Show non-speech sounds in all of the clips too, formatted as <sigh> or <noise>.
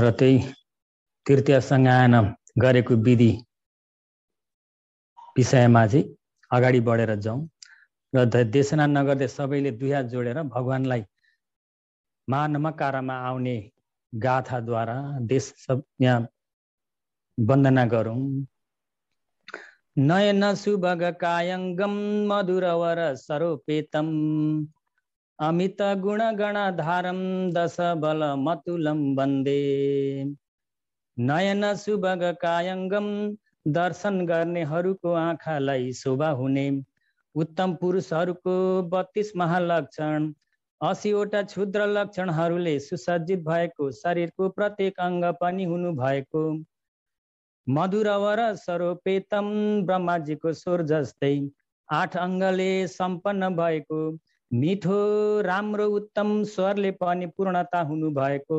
र त्यही तृतीय सङ्गायन गरेको विधि विषयमा चाहिँ अगाडि बढेर जाउँ र देशना नगर्दै सबैले दुई हात जोडेर भगवान्लाई मानमकारमा आउने गाथाद्वारा देश सब यहाँ वन्दना गरौँ नयन सुभग कायङ्गम मधुरवर सरोपेतम अमित गुणगणधारं दशबलमतुलं वन्दे नयन सुभग कायङ्गम दर्शन गर्नेहरूको आँखालाई शोभा हुने उत्तम पुरुषहरूको बत्तीस महालक्षण असीवटा क्षुद्र लक्षणहरूले सुसज्जित भएको शरीरको प्रत्येक अङ्ग पनि हुनु भएको मधुरवर सरोपेतम ब्रह्माजीको स्वर जस्तै आठ अङ्गले सम्पन्न भएको मिठो राम्रो उत्तम स्वरले पनि पूर्णता हुनु भएको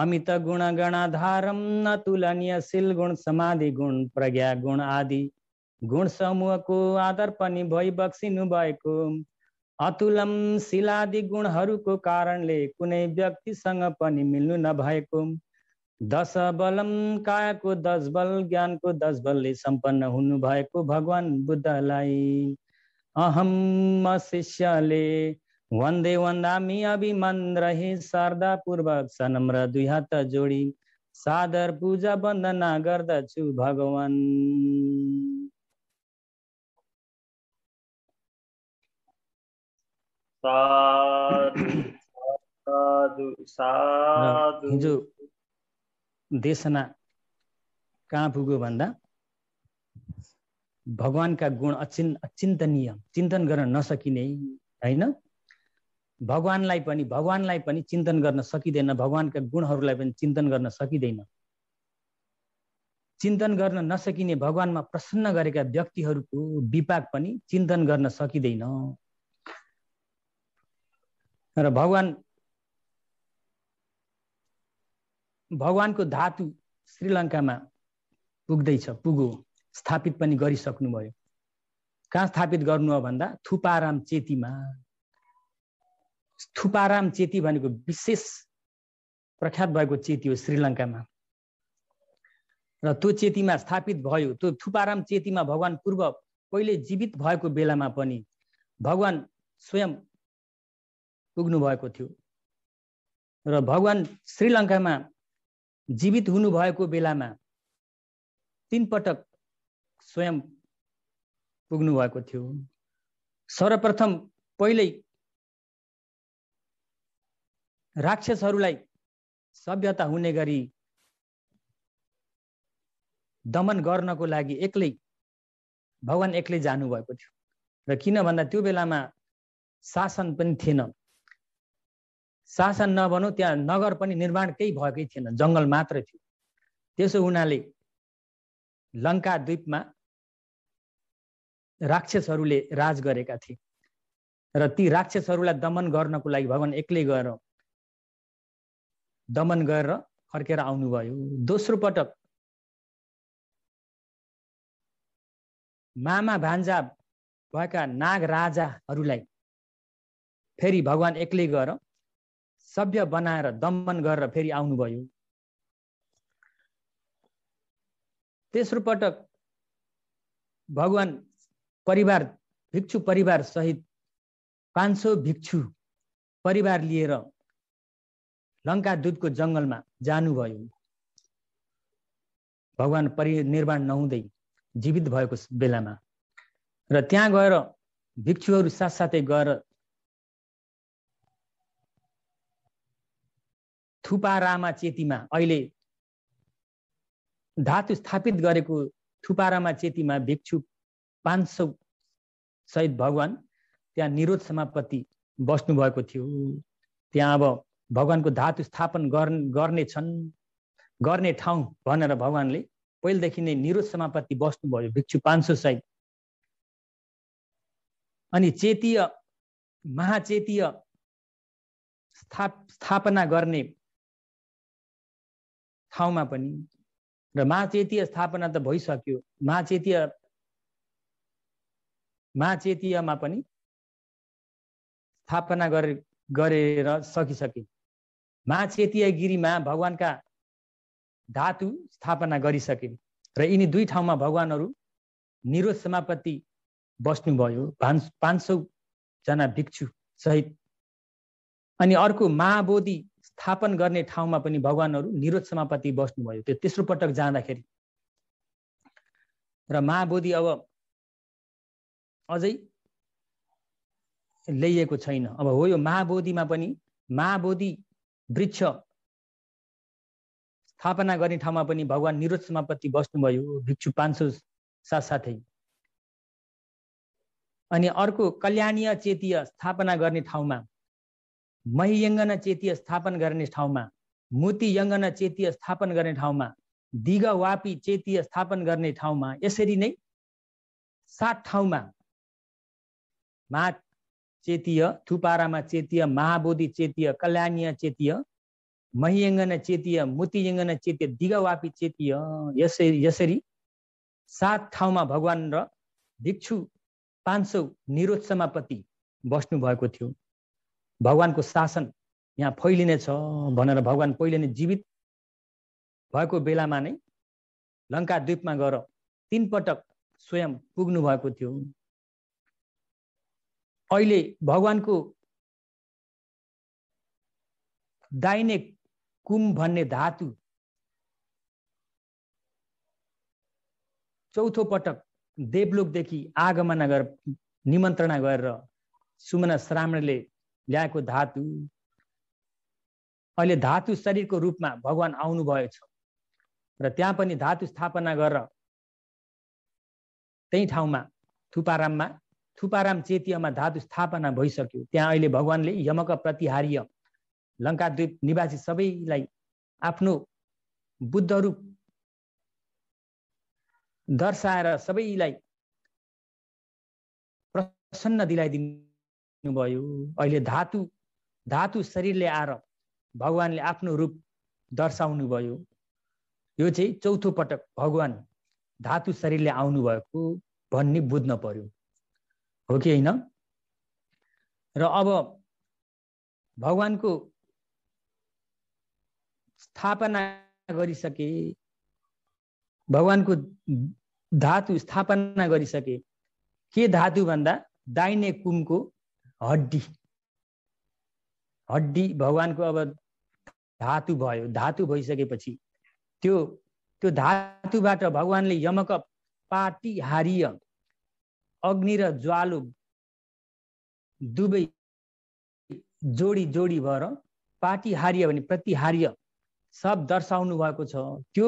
अमित गुण गणाधारम नतुलनीय शिल गुण समाधि गुण प्रज्ञा गुण आदि गुण समूहको आधार पनि भई बक्सिनु भएको अतुलम शिलादि गुणहरूको कारणले कुनै व्यक्तिसँग पनि मिल्नु नभएको दश बलम कायाको दश बल ज्ञानको दस बलले सम्पन्न हुनुभएको भगवान बुद्धलाई अहम शिष्यले वन्दे वन्दामी रहे शारदा पूर्वक सनम्र दुई हात जोडी सादर पूजा वन्दना गर्दछु भगवान् हिजो देशना कहाँ पुग्यो भन्दा भगवान्का गुण अचिन् अचिन्तनीय चिन्तन गर्न नसकिने होइन भगवान्लाई पनि भगवान्लाई पनि चिन्तन गर्न सकिँदैन भगवान्का गुणहरूलाई पनि चिन्तन गर्न सकिँदैन चिन्तन गर्न नसकिने भगवान्मा प्रसन्न गरेका व्यक्तिहरूको विपाक पनि चिन्तन गर्न सकिँदैन र भगवान् भगवान्को धातु श्रीलङ्कामा पुग्दैछ पुगो स्थापित पनि गरिसक्नुभयो कहाँ स्थापित गर्नु हो भन्दा थुपाराम चेतीमा थुपाराम चेती भनेको विशेष प्रख्यात भएको चेती हो श्रीलङ्कामा र त्यो चेतीमा स्थापित भयो त्यो थुपाराम चेतीमा भगवान् पूर्व पहिले जीवित भएको बेलामा पनि भगवान् स्वयं पुग्नु भएको थियो र भगवान् श्रीलङ्कामा जीवित हुनुभएको बेलामा तिन पटक स्वयं पुग्नु भएको थियो सर्वप्रथम पहिल्यै राक्षसहरूलाई सभ्यता हुने गरी दमन गर्नको लागि एक्लै भगवान् एक्लै जानुभएको थियो र किन भन्दा त्यो बेलामा शासन पनि थिएन शासन नभनौ त्यहाँ नगर पनि निर्माण केही भएकै थिएन जङ्गल मात्र थियो त्यसो हुनाले द्वीपमा राक्षसहरूले राज गरेका थिए र ती राक्षसहरूलाई दमन गर्नको लागि भगवान् एक्लै गएर दमन गरेर फर्केर आउनुभयो दोस्रो पटक मामा भान्जा भएका नाग राजाहरूलाई फेरि भगवान् एक्लै गएर सभ्य बनाएर दमन गरेर फेरि आउनुभयो तेस्रो पटक भगवान परिवार भिक्षु परिवार सहित पाँच सौ भिक्षु परिवार लिएर लङ्का दुधको जङ्गलमा जानुभयो भगवान् निर्माण नहुँदै जीवित भएको बेलामा र त्यहाँ गएर भिक्षुहरू साथसाथै गएर थुपारामा चेतीमा अहिले धातु स्थापित गरेको थुपारामा चेतीमा भिक्षु पाँच सौ सहित भगवान् त्यहाँ निरोध समापत्ति बस्नुभएको थियो त्यहाँ अब भगवान्को धातु स्थापन गर्ने छन् गर्ने ठाउँ भनेर भगवान्ले पहिलेदेखि नै निरोध समापत्ति बस्नुभयो भिक्षु पाँच सौ सहित अनि चेतीय महाचेतीय स्थाप स्थापना गर्ने ठाउँमा पनि र महाचेतीय स्थापना त भइसक्यो महाचेतीय महाचेतीयमा पनि स्थापना गरे गरेर सकिसके महाचेतीय गिरीमा भगवान्का धातु स्थापना गरिसके र यिनी दुई ठाउँमा भगवान्हरू निरोध समापत्ति बस्नुभयो पाँच पाँच सौजना भिक्षु सहित अनि अर्को महाबोधि स्थापन गर्ने ठाउँमा पनि भगवान्हरू निरोध समापति बस्नुभयो त्यो तेस्रो पटक जाँदाखेरि र महाबोधि अब अझै ल्याइएको छैन अब हो यो महाबोधिमा पनि महाबोधि वृक्ष स्थापना गर्ने ठाउँमा पनि भगवान् निरोध समापत्ति बस्नुभयो भिक्षु पाँच सौ साथसाथै अनि अर्को कल्याणीय चेतीय स्थापना गर्ने ठाउँमा महियङ्गन चेती स्थापन गर्ने ठाउँमा यङ्गना चेती स्थापन गर्ने ठाउँमा दिगवापी चेती स्थापन गर्ने ठाउँमा यसरी नै सात ठाउँमा मा चेतीय थुपारामा चेतीय महाबोधि चेतीय कल्याणीय चेतीय महियङ्गन चेतीय मुतियङ्गन चेतीय दिगवापी चेतीय यसरी यसरी सात ठाउँमा भगवान् र भिक्षु पाँच सौ निरोत्समापति बस्नुभएको थियो भगवान्को शासन यहाँ छ भनेर भगवान् पहिले नै जीवित भएको बेलामा नै लङ्का द्वीपमा गएर तिनपटक स्वयं पुग्नु भएको थियो अहिले भगवान्को दाहिने कुम भन्ने धातु चौथो पटक देवलोकदेखि आगमना गरेर निमन्त्रणा गरेर सुमना श्रामणले ल्याएको धातु अहिले धातु शरीरको रूपमा भगवान् आउनुभयो छ र त्यहाँ पनि धातु स्थापना गरेर त्यही ठाउँमा थुपाराममा थुपाराम चेतीयमा धातु स्थापना भइसक्यो त्यहाँ अहिले भगवान्ले यमक लङ्का द्वीप निवासी सबैलाई आफ्नो बुद्ध रूप दर्शाएर सबैलाई प्रसन्न दिलाइदिनु भयो अहिले धातु धातु शरीरले आएर भगवान्ले आफ्नो रूप दर्शाउनु भयो यो चाहिँ चौथो पटक भगवान् धातु शरीरले आउनुभएको भन्ने बुझ्न पर्यो हो कि होइन र अब भगवानको स्थापना गरिसके भगवानको धातु स्थापना गरिसके के धातु भन्दा दाहिने कुमको हड्डी हड्डी भगवान्को अब धातु भयो धातु भइसकेपछि त्यो त्यो धातुबाट भगवान्ले यमक हारिय अग्नि र ज्वालो दुवै जोडी जोडी भएर हारियो भने प्रतिहार्य सब दर्शाउनु भएको छ त्यो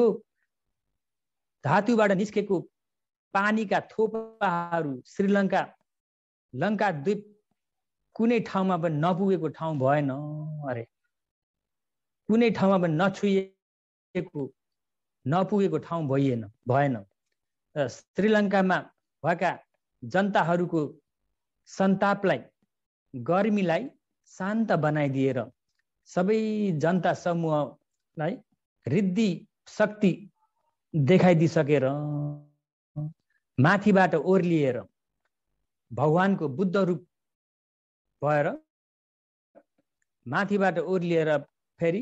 धातुबाट निस्केको पानीका थोपाहरू श्रीलङ्का लङ्का द्वीप कुनै ठाउँमा पनि नपुगेको ठाउँ भएन अरे कुनै ठाउँमा पनि नछुइएको नपुगेको ठाउँ भइएन भएन र श्रीलङ्कामा भएका जनताहरूको सन्तापलाई गर्मीलाई शान्त बनाइदिएर सबै जनता समूहलाई रिद्धि शक्ति देखाइदिइसकेर माथिबाट ओर्लिएर भगवानको बुद्ध रूप भएर माथिबाट ओर्लिएर फेरि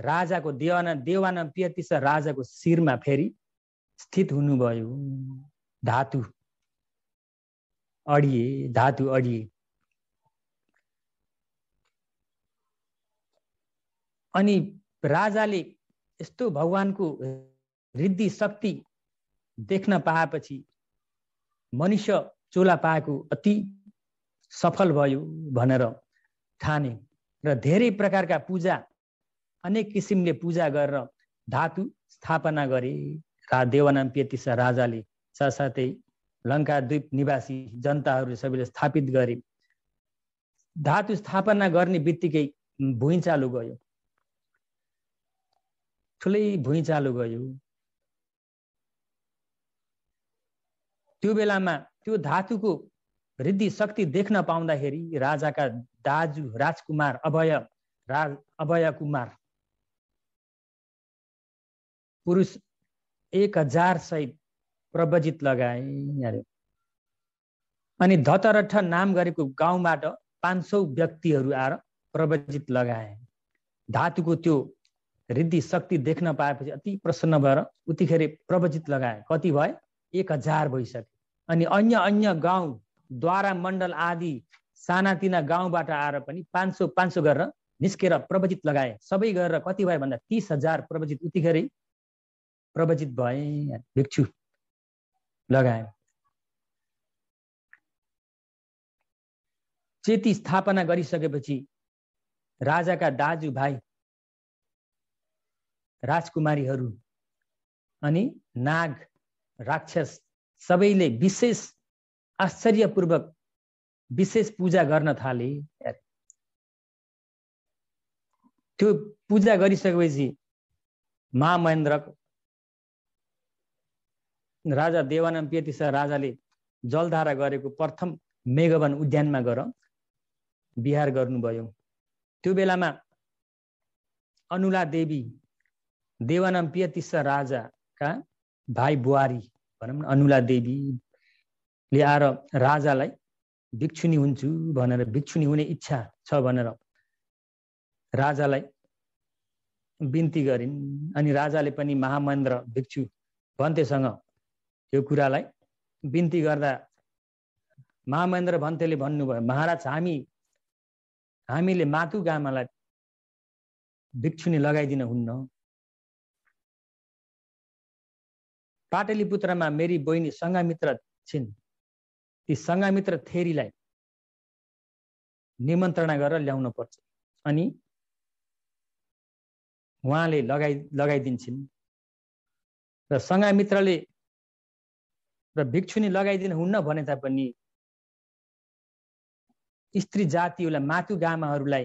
राजाको देवाना देवाना पियतिस राजाको शिरमा फेरि स्थित हुनुभयो धातु अडिए धातु अडिए अनि राजाले यस्तो भगवानको रिद्धि शक्ति देख्न पाएपछि मनुष्य चोला पाएको अति सफल भयो भनेर ठाने र धेरै प्रकारका पूजा अनेक किसिमले पूजा गरेर धातु स्थापना गरे रा देवानाम पेतिस राजाले साथसाथै द्वीप निवासी जनताहरू सबैले स्थापित गरे धातु स्थापना गर्ने बित्तिकै भुइँचालो गयो ठुलै भुइँचालो गयो त्यो बेलामा त्यो धातुको रिद्धि शक्ति देख्न पाउँदाखेरि राजाका दाजु राजकुमार अभय राज अभय कुमार पुरुष एक हजार सहित प्रवजित लगाए अरे अनि धतरठ नाम गरेको गाउँबाट पाँच सौ व्यक्तिहरू आएर प्रवजित लगाए धातुको त्यो रिद्धि शक्ति देख्न पाएपछि अति प्रसन्न भएर उतिखेर प्रवजित लगाए कति भए एक हजार भइसक्यो अनि अन्य अन्य गाउँ द्वारा मण्डल आदि सानातिना गाउँबाट आएर पनि पाँच सौ पाँच सौ गरेर निस्केर प्रवचित लगाए सबै गरेर कति भयो भन्दा तिस हजार प्रवचित उतिखेरै प्रवचित भए भिक्षु लगाए चेती स्थापना गरिसकेपछि राजाका दाजुभाइ राजकुमारीहरू अनि नाग राक्षस सबैले विशेष आश्चर्यपूर्वक विशेष पूजा गर्न थाले त्यो पूजा गरिसकेपछि महामहेन्द्र राजा देवानाम पेतिस राजाले जलधारा गरेको प्रथम मेघवन उद्यानमा गएर बिहार गर्नुभयो त्यो बेलामा अनुला देवी देवानाम पेतिस राजाका भाइ बुहारी भनौँ न अनुला देवी ल्याएर राजालाई भिक्षुनी हुन्छु भनेर भिक्षुनी हुने इच्छा छ भनेर राजालाई बिन्ती गरिन् अनि राजाले पनि महामहेन्द्र भिक्षु भन्तेसँग यो कुरालाई बिन्ती गर्दा महामहेन्द्र भन्तेले भन्नुभयो महाराज हामी हामीले मातुगामालाई भिक्षुनी लगाइदिन हुन्न पाटलीपुत्रमा मेरी बहिनी सङ्घामित्र छिन् ती सङ्घामित्र मित्र थेरीलाई निमन्त्रणा गरेर ल्याउन पर्छ अनि उहाँले लगाइ लगाइदिन्छन् र सङ्घामित्रले र भिक्षुनी लगाइदिनु हुन्न भने तापनि स्त्री जातिहरूलाई मातुगामाहरूलाई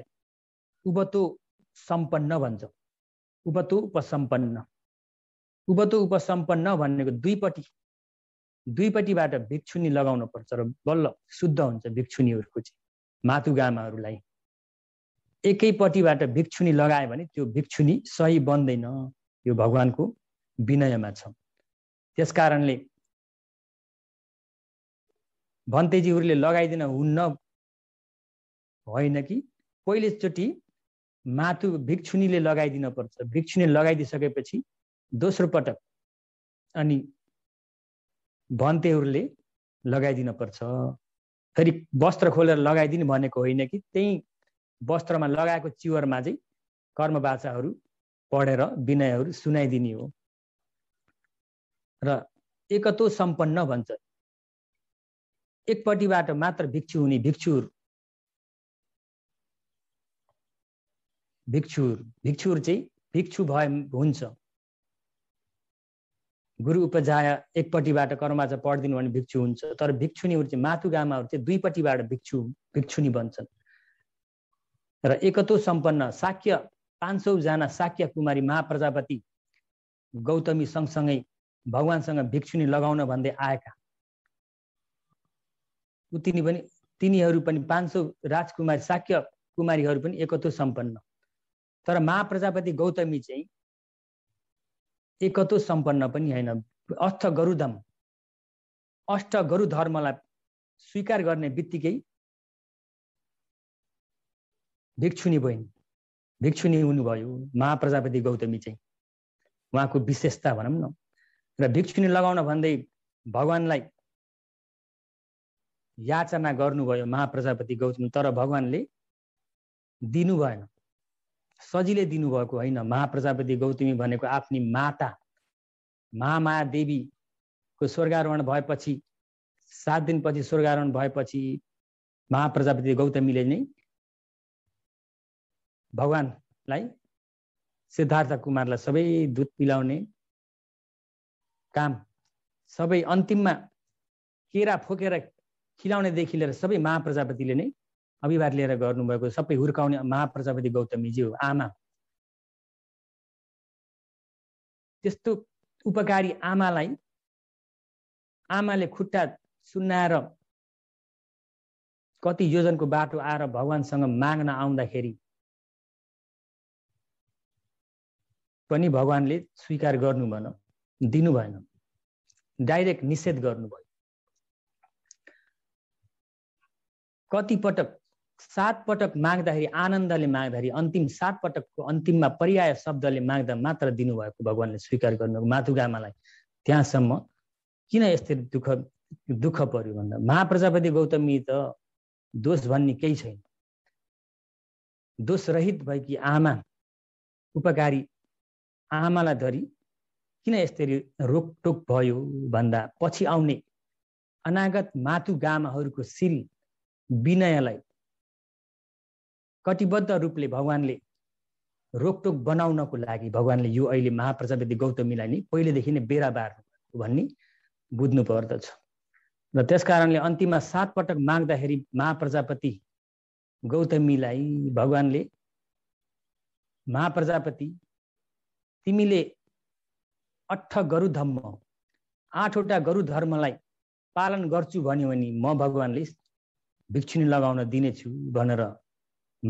उबतो सम्पन्न भन्छ उबतो उपसम्पन्न उबतो उपसम्पन्न भनेको दुईपट्टि दुईपट्टिबाट भिक्षुनी लगाउनु पर्छ र बल्ल शुद्ध हुन्छ भिक्षुनीहरूको चाहिँ मातुगामाहरूलाई एकैपट्टिबाट भिक्षुनी लगायो भने त्यो भिक्षुनी सही बन्दैन यो भगवान्को विनयमा छ त्यस कारणले भन्तेजीहरूले लगाइदिन हुन्न होइन कि पहिलोचोटि मातु भिक्षुनीले लगाइदिन पर्छ भिक्षुनी लगाइदिइसकेपछि दोस्रो पटक अनि भन्तेहरूले लगाइदिनुपर्छ फेरि वस्त्र खोलेर लगाइदिनु भनेको होइन कि त्यही वस्त्रमा लगाएको चिवरमा चाहिँ कर्मबाचाहरू पढेर विनयहरू सुनाइदिने हो र एकतो सम्पन्न भन्छ एकपट्टिबाट मात्र भिक्षु हुने भिक्षुर भिक्षुर भिक्षुर चाहिँ भिक्षु भए हुन्छ गुरु उपजाय एकपट्टिबाट कर्माज पढिदिनु भने भिक्षु हुन्छ तर भिक्षुनीहरू चाहिँ मातुगामाहरू चाहिँ दुईपट्टिबाट भिक्षु भिक्षुनी बन्छन् र एकतो सम्पन्न शाक्य पाँच सौजना शाक्य कुमारी महाप्रजापति गौतमी सँगसँगै भगवान्सँग भिक्षुनी लगाउन भन्दै आएका तिनी पनि तिनीहरू पनि पाँच सौ राजकुमारी शाक्य कुमारीहरू पनि एकतो सम्पन्न तर महाप्रजापति गौतमी चाहिँ एकत्व सम्पन्न पनि होइन अष्ट गरुधम अष्ट गरु धर्मलाई स्वीकार गर्ने बित्तिकै भिक्षुनी बहिनी भिक्षुनी हुनुभयो महाप्रजापति गौतमी चाहिँ उहाँको विशेषता भनौँ न र भिक्षुनी लगाउन भन्दै भगवान्लाई याचना गर्नुभयो महाप्रजापति गौतमी तर भगवान्ले दिनु भएन सजिलै दिनुभएको होइन महाप्रजापति गौतमी भनेको आफ्नी माता महामाया देवीको स्वर्गारोहण भएपछि सात दिनपछि स्वर्गारोहण भएपछि महाप्रजापति गौतमीले नै भगवान्लाई सिद्धार्थ कुमारलाई सबै दुध पिलाउने काम सबै अन्तिममा केरा फोकेर खिलाउनेदेखि लिएर सबै महाप्रजापतिले नै अभिवाद लिएर गर्नुभएको सबै हुर्काउने महाप्रजापति गौतमीज्यू हो आमा त्यस्तो उपकारी आमालाई आमाले खुट्टा सुन्नाएर कति योजनको बाटो आएर भगवान्सँग माग्न आउँदाखेरि पनि भगवान्ले स्वीकार गर्नु भएन दिनु भएन डाइरेक्ट निषेध गर्नुभयो कतिपटक सात पटक माग्दाखेरि आनन्दले माग्दाखेरि अन्तिम सात पटकको अन्तिममा पर्याय शब्दले माग्दा मात्र दिनुभएको भगवान्ले स्वीकार गर्नु माथुगामालाई त्यहाँसम्म किन यस्तरी दुःख दुःख पर्यो भन्दा महाप्रजापति गौतमी त दोष भन्ने केही छैन दोषरहित भएकी आमा उपकारी आमालाई धरी किन यसरी रोकटोक भयो भन्दा पछि आउने अनागत मातुगामाहरूको सिल विनयलाई कटिबद्ध रूपले भगवान्ले रोकटोक बनाउनको लागि भगवान्ले यो अहिले महाप्रजापति गौतमीलाई नै पहिलेदेखि नै बेरा बार्नु भन्ने बुझ्नु पर्दछ र त्यस कारणले अन्तिममा पटक माग्दाखेरि महाप्रजापति गौतमीलाई भगवान्ले महाप्रजापति तिमीले अठ गरु धम्म आठवटा गरु धर्मलाई पालन गर्छु भन्यो भने म भगवान्ले भिक्षुनी लगाउन दिनेछु भनेर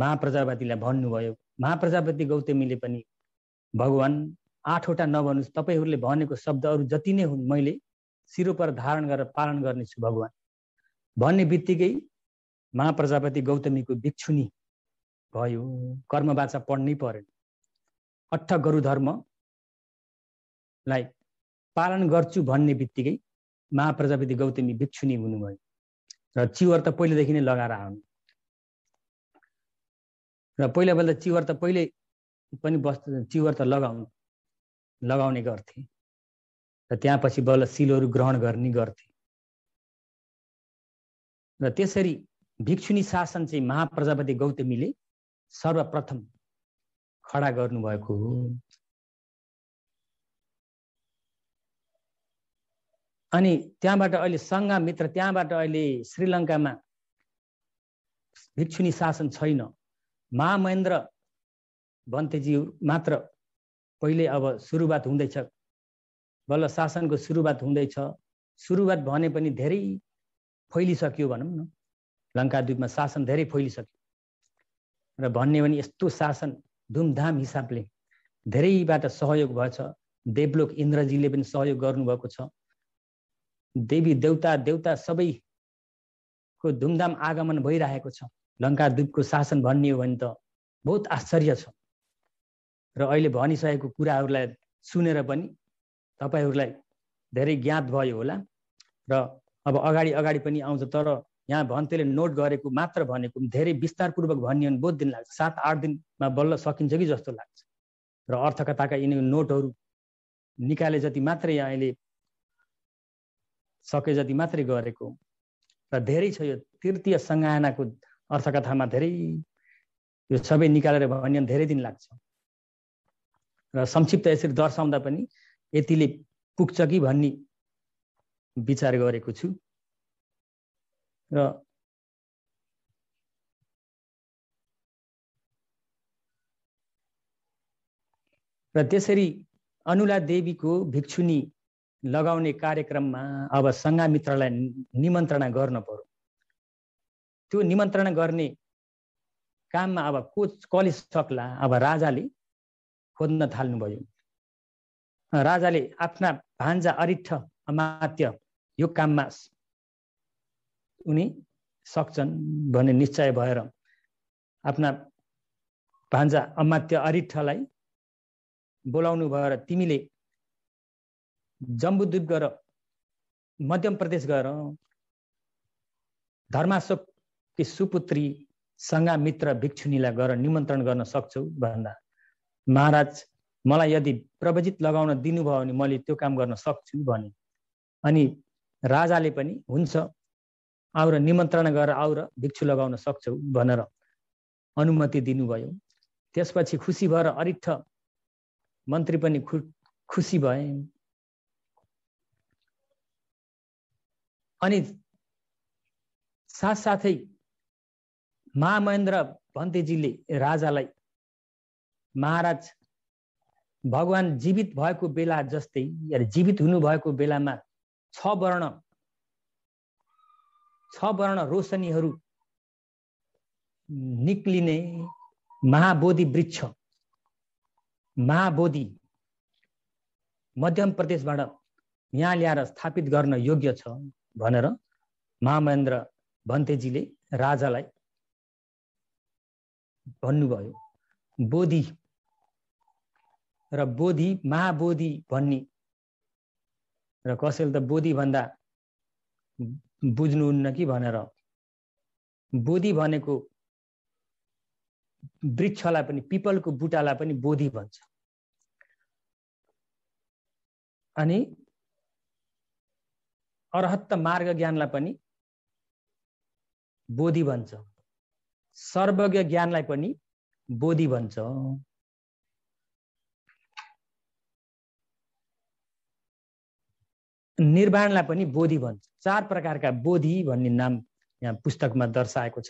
महाप्रजापतिलाई भन्नुभयो महाप्रजापति गौतमीले पनि भगवान् आठवटा नभन्नुहोस् तपाईँहरूले भनेको शब्दहरू जति नै हुन् मैले सिरोपर धारण गरेर पालन गर्नेछु भगवान् भन्ने बित्तिकै महाप्रजापति गौतमीको भिक्षुनी भयो कर्मबाचा पढ्नै परेन अठ गरु धर्मलाई पालन गर्छु भन्ने बित्तिकै महाप्रजापति गौतमी भिक्षुनी हुनुभयो र चिवर त पहिलेदेखि नै लगाएर आउनु र पहिला पहिला चिवर त पहिले पनि बस् चिवर त लगाउ लगाउने गर्थे र त्यहाँ पछि बल्ल सिलहरू ग्रहण गर्ने गर्थे र त्यसरी भिक्षुनी शासन चाहिँ महाप्रजापति गौतमीले सर्वप्रथम खडा गर्नुभएको हो अनि त्यहाँबाट अहिले सङ्घा मित्र त्यहाँबाट अहिले श्रीलङ्कामा भिक्षुनी शासन छैन महामहेन्द्र बन्तेजी मात्र पहिले अब सुरुवात हुँदैछ बल्ल शासनको सुरुवात हुँदैछ सुरुवात भने पनि धेरै फैलिसक्यो भनौँ न लङ्का द्वीपमा शासन धेरै फैलिसक्यो र भन्ने भने यस्तो शासन धुमधाम हिसाबले धेरैबाट सहयोग भएछ देवलोक इन्द्रजीले पनि सहयोग गर्नुभएको छ देवी देउता देउता सबैको धुमधाम आगमन भइरहेको छ लङ्का द्वीपको शासन भन्ने हो भने त बहुत आश्चर्य छ र अहिले भनिसकेको कुराहरूलाई सुनेर पनि तपाईँहरूलाई धेरै ज्ञात भयो होला र अब अगाडि अगाडि पनि आउँछ तर यहाँ भन्तेले नोट गरेको मात्र भनेको धेरै विस्तारपूर्वक भन्यो भने बहुत दिन लाग्छ सात आठ दिनमा बल्ल सकिन्छ कि जस्तो लाग्छ र अर्थकथाका यिनी नोटहरू निकाले जति मात्रै यहाँ अहिले सके जति मात्रै गरेको र धेरै छ यो तृतीय सङ्गायनाको अर्थकथामा धेरै यो सबै निकालेर भयो भने धेरै दिन लाग्छ र संक्षिप्त यसरी दर्शाउँदा पनि यतिले पुग्छ कि भन्ने विचार गरेको छु र र त्यसरी अनुला देवीको भिक्षुनी लगाउने कार्यक्रममा अब सङ्घामित्रलाई निमन्त्रणा गर्न पर्यो त्यो निमन्त्रणा गर्ने काममा अब को सक्ला अब राजाले खोज्न थाल्नुभयो राजाले आफ्ना भान्जा अरिठ अमात्य यो काममा उनी सक्छन् भन्ने निश्चय भएर आफ्ना भान्जा अमात्य अरिठलाई बोलाउनु भएर तिमीले जम्बुद्वीप गएर मध्यम प्रदेश गएर धर्माशोक कि सुपुत्री सङ्घा मित्र भिक्षुनीलाई गएर निमन्त्रण गर्न सक्छौ भन्दा महाराज मलाई यदि प्रवजित लगाउन दिनुभयो भने मैले त्यो काम गर्न सक्छु भने अनि राजाले पनि हुन्छ आउर निमन्त्रण गरेर आउर भिक्षु लगाउन सक्छौ भनेर अनुमति दिनुभयो त्यसपछि खुसी भएर अरिठ मन्त्री पनि खु खुसी भए अनि साथसाथै महामहेन्द्र भन्तेजीले राजालाई महाराज भगवान् जीवित भएको बेला जस्तै जीवित हुनुभएको बेलामा छ वर्ण छ वर्ण रोशनीहरू निक्लिने महाबोधि वृक्ष महाबोधि मध्यम प्रदेशबाट यहाँ ल्याएर स्थापित गर्न योग्य छ भनेर महामहेन्द्र भन्तेजीले राजालाई भन्नुभयो बोधि र बोधि महाबोधि भन्ने र कसैले त बोधि भन्दा बुझ्नुहुन्न कि भनेर बोधि भनेको वृक्षलाई पनि पिपलको बुटालाई पनि बोधि भन्छ अनि अरहत्त मार्ग ज्ञानलाई पनि बोधि भन्छ सर्वज्ञ ज्ञानलाई पनि बोधि भन्छ निर्वाणलाई पनि बोधि भन्छ चार प्रकारका बोधि भन्ने नाम यहाँ पुस्तकमा दर्शाएको छ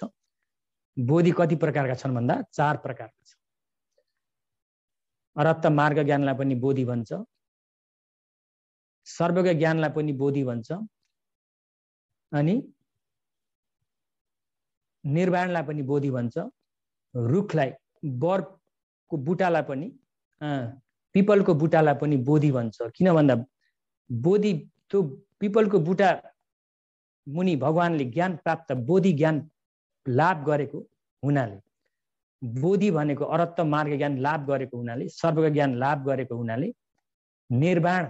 बोधि कति प्रकारका छन् भन्दा चार प्रकारका छन् रत्त मार्ग ज्ञानलाई पनि बोधि भन्छ सर्वज्ञ ज्ञानलाई पनि बोधि भन्छ अनि निर्वाणलाई पनि बोधि भन्छ रुखलाई बरको बुटालाई पनि पिपलको बुटालाई पनि बोधि भन्छ किन भन्दा बोधी त्यो पिपलको बुटा मुनि भगवान्ले ज्ञान प्राप्त बोधि ज्ञान लाभ गरेको हुनाले बोधि भनेको अरत्त मार्ग ज्ञान लाभ गरेको हुनाले सर्वको ज्ञान लाभ गरेको हुनाले निर्वाण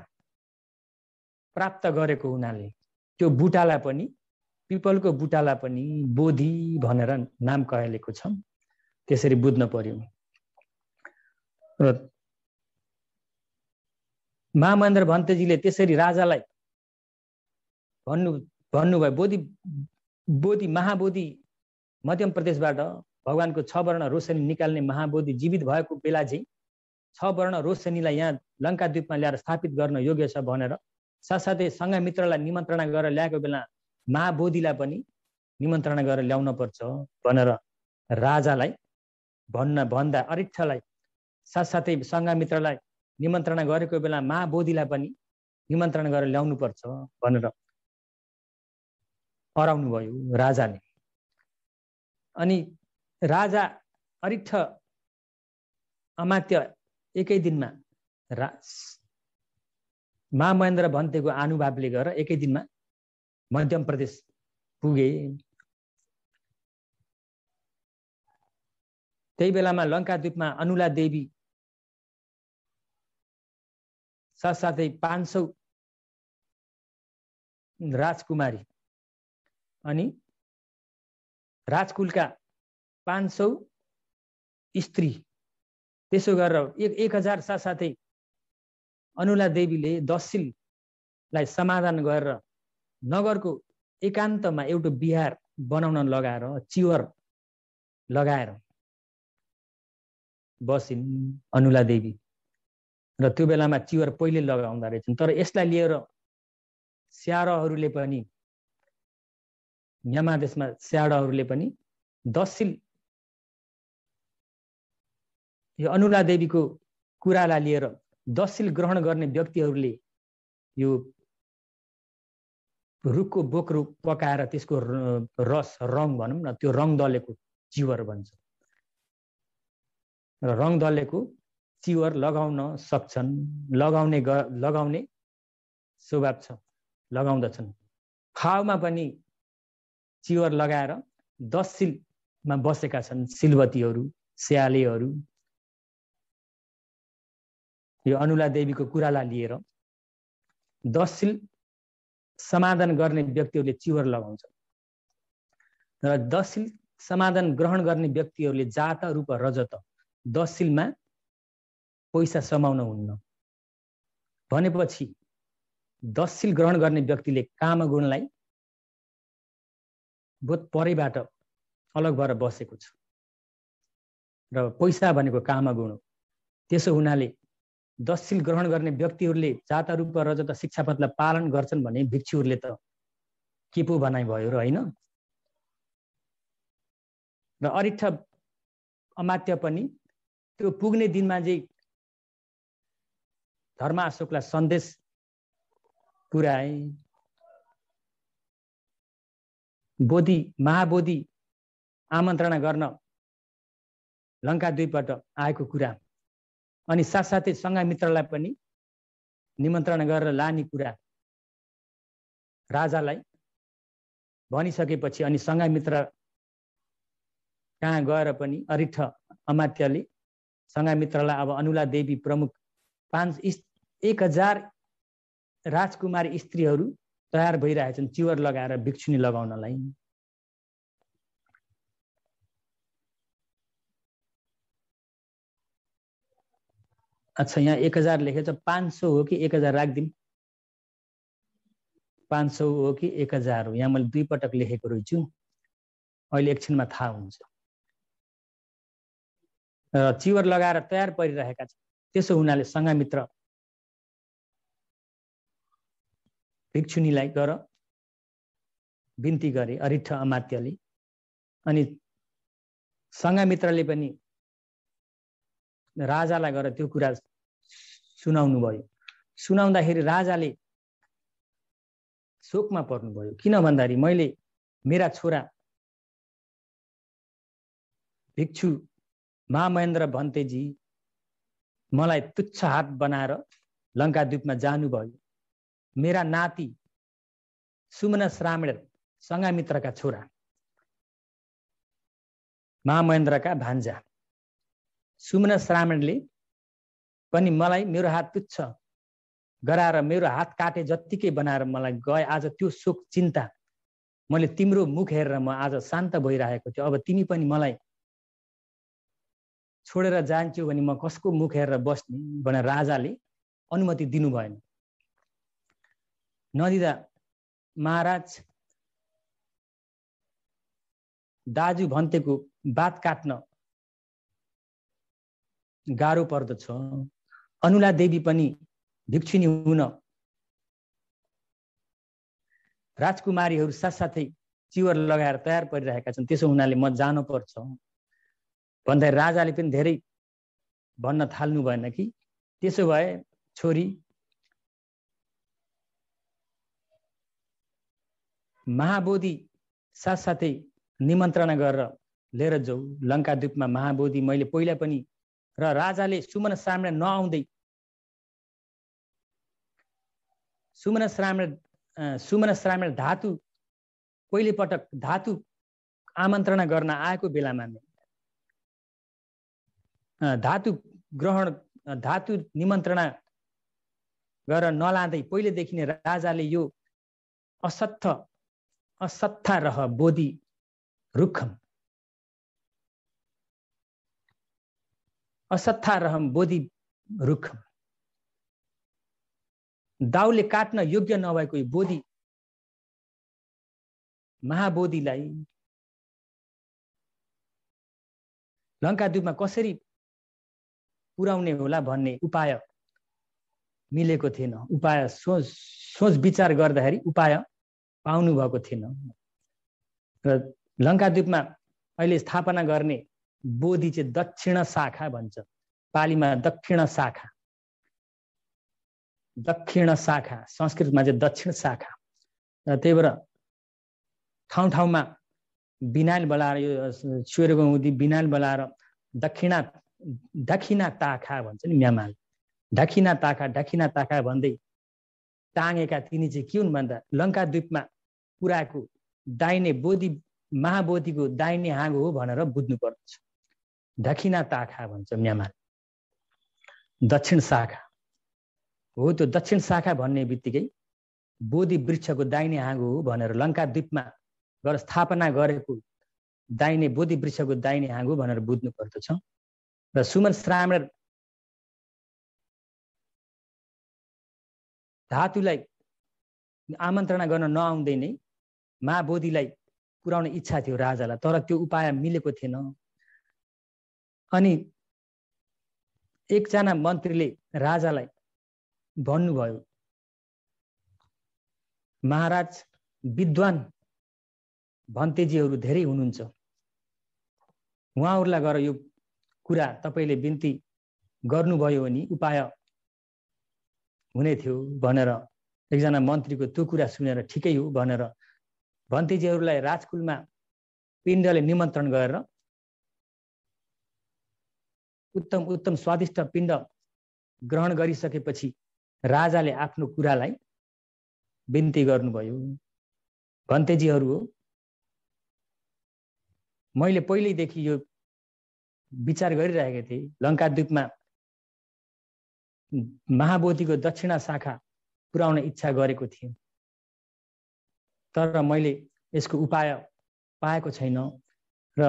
प्राप्त गरेको हुनाले त्यो बुटालाई पनि पिपलको बुटालाई पनि बोधि भनेर नाम कहिलेको छ त्यसरी बुझ्न पर्यो र महामहेन्द्र भन्तेजीले त्यसरी राजालाई भन्नु भन्नुभयो बोधि बोधि महाबोधि मध्यम प्रदेशबाट भगवान्को छ वर्ण रोशनी निकाल्ने महाबोधि जीवित भएको बेला चाहिँ छ वर्ण रोशनीलाई यहाँ द्वीपमा ल्याएर स्थापित गर्न योग्य छ भनेर साथसाथै सङ्घ मित्रलाई निमन्त्रणा गरेर ल्याएको बेला महाबोधीलाई पनि निमन्त्रणा गरेर ल्याउन पर्छ भनेर राजालाई भन्न भन्दा अरिक्षलाई साथसाथै सङ्घामित्रलाई निमन्त्रणा गरेको बेला महाबोधीलाई पनि निमन्त्रणा गरेर ल्याउनु पर्छ भनेर भयो राजाले अनि राजा अरिक्ष अमात्य एकै दिनमा रा महामहेन्द्र भन्तेको अनुभवले गरेर एकै दिनमा मध्यम प्रदेश पुगे त्यही बेलामा लङ्काद्वीपमा अनुला देवी साथसाथै पाँच सौ राजकुमारी अनि राजकुलका पाँच सौ स्त्री त्यसो गरेर एक एक हजार साथसाथै अनुला देवीले दसिललाई समाधान गरेर नगरको एकान्तमा एउटा बिहार बनाउन लगाएर चिवर लगाएर बसिन् अनुला देवी र त्यो बेलामा चिवर पहिले लगाउँदो रहेछन् तर यसलाई लिएर स्याडहरूले पनि यमादेशमा स्याडहरूले पनि दसिल यो अनुला देवीको कुरालाई लिएर दसिल ग्रहण गर्ने व्यक्तिहरूले यो रुखको बोक्रो पकाएर त्यसको रस रङ भनौँ न त्यो रङ दलेको चिवर भन्छ र रङ दलेको चिवर लगाउन सक्छन् लगाउने ग लगाउने स्वभाव छ लगाउँदछन् खाउमा पनि चिवर लगाएर दस सिलमा बसेका छन् सिलवतीहरू स्यालेहरू यो अनुला देवीको कुरालाई लिएर दस सिल समाधान गर्ने व्यक्तिहरूले चिवर लगाउँछन् र दसिल समाधान ग्रहण गर्ने व्यक्तिहरूले जात रूप रजत दसिलमा पैसा समाउन हुन्न भनेपछि दसिल ग्रहण गर्ने व्यक्तिले काम गुणलाई बोध परैबाट अलग भएर बसेको छ र पैसा भनेको कामगुण हो त्यसो हुनाले दशशील ग्रहण गर्ने व्यक्तिहरूले रूप र रजत पदलाई पालन गर्छन् भने भिक्षुहरूले त के पो भनाइ भयो र होइन र अरिठ अमात्य पनि त्यो पुग्ने दिनमा चाहिँ धर्म अशोकलाई सन्देश पुर्याए बोधि महाबोधि आमन्त्रणा गर्न लङ्का दुईपल्ट आएको कुरा अनि साथसाथै सङ्घा मित्रलाई पनि निमन्त्रण गरेर लाने कुरा राजालाई भनिसकेपछि अनि सङ्घा मित्र कहाँ गएर पनि अरिठ अमात्यले सङ्घा मित्रलाई अब अनुला देवी प्रमुख पाँच एक हजार राजकुमारी स्त्रीहरू तयार भइरहेछन् चिवर लगाएर भिक्षुनी लगाउनलाई अच्छा यहाँ एक हजार छ पाँच सौ हो कि एक हजार राखिदिउँ पाँच सौ हो कि एक हजार हो यहाँ मैले दुई पटक लेखेको रहेछु अहिले एकछिनमा थाहा हुन्छ र चिवर लगाएर तयार परिरहेका छन् त्यसो हुनाले सङ्घामित्र भिक्षुनीलाई गर बिन्ती गरे अरिठ अमात्यले अनि सङ्घामित्रले पनि राजालाई गएर त्यो कुरा सुनाउनु भयो सुनाउँदाखेरि राजाले शोकमा पर्नुभयो किन भन्दाखेरि मैले मेरा छोरा भिक्षु महामहेन्द्र भन्तेजी मलाई तुच्छ हात बनाएर लङ्काद्वीपमा जानुभयो मेरा नाति सुमन श्रामेण सङ्घामित्रका छोरा महामहेन्द्रका भान्जा सुमन श्रावणले पनि मलाई मेरो हात तुच्छ गराएर मेरो हात काटे जत्तिकै बनाएर मलाई गए आज त्यो शोक चिन्ता मैले तिम्रो मुख हेरेर म आज शान्त भइरहेको थियो अब तिमी पनि मलाई छोडेर जान्छु भने म कसको मुख हेरेर बस्ने भनेर राजाले अनुमति दिनु भएन नदिँदा महाराज दाजु भन्तेको बात काट्न गाह्रो पर्दछ अनुला देवी पनि भिक्षुनी हुन राजकुमारीहरू साथसाथै चिवर लगाएर तयार परिरहेका छन् त्यसो हुनाले म जानुपर्छ भन्दा राजाले पनि धेरै भन्न थाल्नु भएन कि त्यसो भए छोरी महाबोधि साथसाथै निमन्त्रणा गरेर लिएर जाऊ द्वीपमा महाबोधि मैले पहिला पनि र राजाले सुमन श्राम्य नआउँदै सुमन श्राम सुमन श्राम धातु पहिलो पटक धातु आमन्त्रणा गर्न आएको बेलामा धातु ग्रहण धातु निमन्त्रणा गरेर नलाँदै पहिलेदेखि नै राजाले यो असत्थ असत्था रह बोधी रुखम असत्थारहम बोधि रुख दाउले काट्न योग्य नभएको बोधि महाबोधिलाई लङ्काद्वीपमा कसरी पुर्याउने होला भन्ने उपाय मिलेको थिएन उपाय सोच सोच विचार गर्दाखेरि उपाय पाउनु भएको थिएन र लङ्काद्वीपमा अहिले स्थापना गर्ने बोधी चाहिँ दक्षिण शाखा भन्छ पालीमा दक्षिण शाखा दक्षिण शाखा संस्कृतमा चाहिँ दक्षिण शाखा र त्यही भएर ठाउँ ठाउँमा बिनाल बोलाएर यो सूर्यगौदी बिनाल बोलाएर दक्षिणा दक्षिणा ताखा भन्छ नि म्यामाल ढकिना ताखा ढकिना ताखा भन्दै टाँगेका तिनी चाहिँ के हुन् भन्दा द्वीपमा कुराको दाहिने बोधी महाबोधीको दाहिने हाँगो हो भनेर बुझ्नु पर्दछ दक्षिणा ताखा भन्छ म्यामार दक्षिण शाखा हो त्यो दक्षिण शाखा भन्ने बित्तिकै बोधि वृक्षको दाहिने आँगो हो भनेर लङ्का द्वीपमा गर स्थापना गरेको दाहिने बोधि वृक्षको दाहिने आँगो भनेर बुझ्नु पर्दछ र सुमन श्रामण धातुलाई आमन्त्रणा गर्न नआउँदै नै महाबोधिलाई पुर्याउने इच्छा थियो राजालाई तर त्यो उपाय मिलेको थिएन अनि एकजना मन्त्रीले राजालाई भन्नुभयो महाराज विद्वान भन्तेजीहरू धेरै हुनुहुन्छ उहाँहरूलाई गएर यो कुरा तपाईँले बिन्ती गर्नुभयो भने उपाय हुने थियो भनेर एकजना मन्त्रीको त्यो कुरा सुनेर ठिकै हो भनेर भन्तेजीहरूलाई राजकुलमा पिण्डले निमन्त्रण गरेर उत्तम उत्तम स्वादिष्ट पिण्ड ग्रहण गरिसकेपछि राजाले आफ्नो कुरालाई बिन्ती गर्नुभयो भन्तेजीहरू हो मैले पहिल्यैदेखि यो विचार गरिरहेको थिएँ लङ्काद्वीपमा महाबोधिको दक्षिणा शाखा पुर्याउन इच्छा गरेको थिएँ तर मैले यसको उपाय पाएको छैन र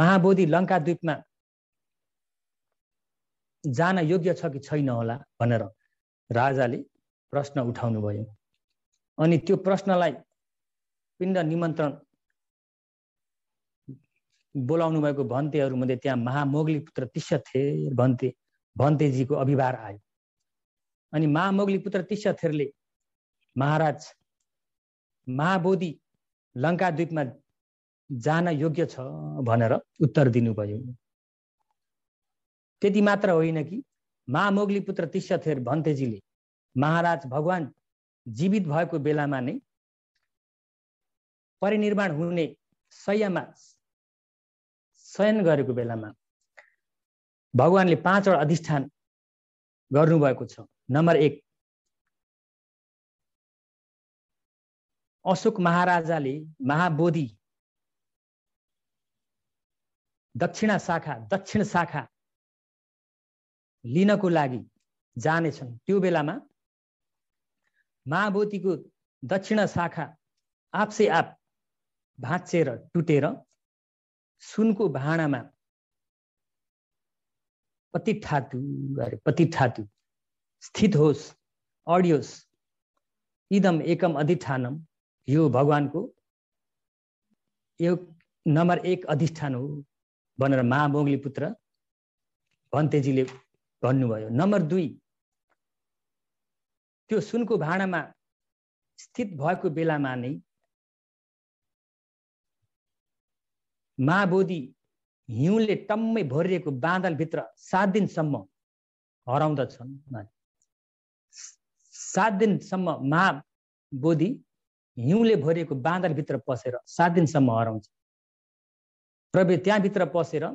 महाबोधि लङ्काद्वीपमा जान योग्य छ कि छैन होला भनेर राजाले प्रश्न उठाउनुभयो अनि त्यो प्रश्नलाई पिण्ड निमन्त्रण बोलाउनु भएको भन्तेहरूमध्ये त्यहाँ महामोगली पुत्र थिए भन्ते भन्तेजीको अभिभार आयो अनि महामोगली पुत्र तिस्यथेरले महाराज महाबोधि द्वीपमा जान योग्य छ भनेर उत्तर दिनुभयो त्यति मात्र होइन कि महामोगली पुत्र तिस्यथेर भन्तेजीले महाराज भगवान् जीवित भएको बेलामा नै परिनिर्माण हुने शयमा शयन गरेको बेलामा भगवान्ले पाँचवटा अधिष्ठान गर्नुभएको छ नम्बर एक अशोक महाराजाले महाबोधि दक्षिणा शाखा दक्षिण शाखा लिनको लागि जानेछन् त्यो बेलामा महाबोधीको दक्षिण शाखा आपसे आप भाँचेर टुटेर सुनको भाँडामा पति ठातु अरे पति स्थित होस् अडियोस् इदम एकम अधिष्ठानम यो भगवानको यो नम्बर एक अधिष्ठान हो भनेर महामोगली पुत्र भन्तेजीले भन्नुभयो नम्बर दुई त्यो सुनको भाँडामा स्थित भएको बेलामा नै महाबोधि हिउँले टम्मै भरिएको बाँदलभित्र सात दिनसम्म हराउँदछन् सात दिनसम्म महाबोधि हिउँले भरिएको बाँदलभित्र पसेर सात दिनसम्म हराउँछ प्रवि त्यहाँभित्र पसेर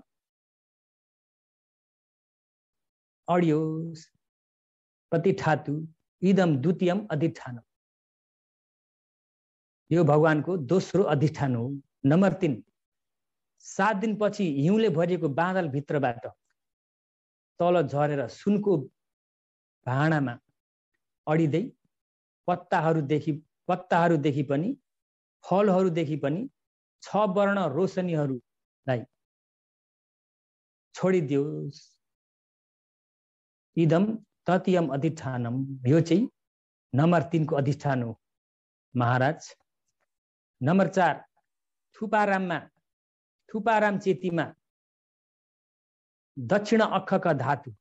अडियोस् प्रतिठातु इदम द्वितीयम अधिष्ठान यो भगवानको दोस्रो अधिष्ठान हो नम्बर तिन सात दिनपछि हिउँले भरिएको भित्रबाट तल झरेर सुनको भाँडामा अडिँदै पत्ताहरूदेखि पत्ताहरूदेखि पनि फलहरूदेखि पनि छ वर्ण रोशनीहरूलाई छोडिदियोस् इदम ततियम अधिष्ठानम यो चाहिँ नम्बर तिनको अधिष्ठान हो महाराज नम्बर चार थुपाराममा थुपाराम चेतीमा दक्षिण अक्षक धातु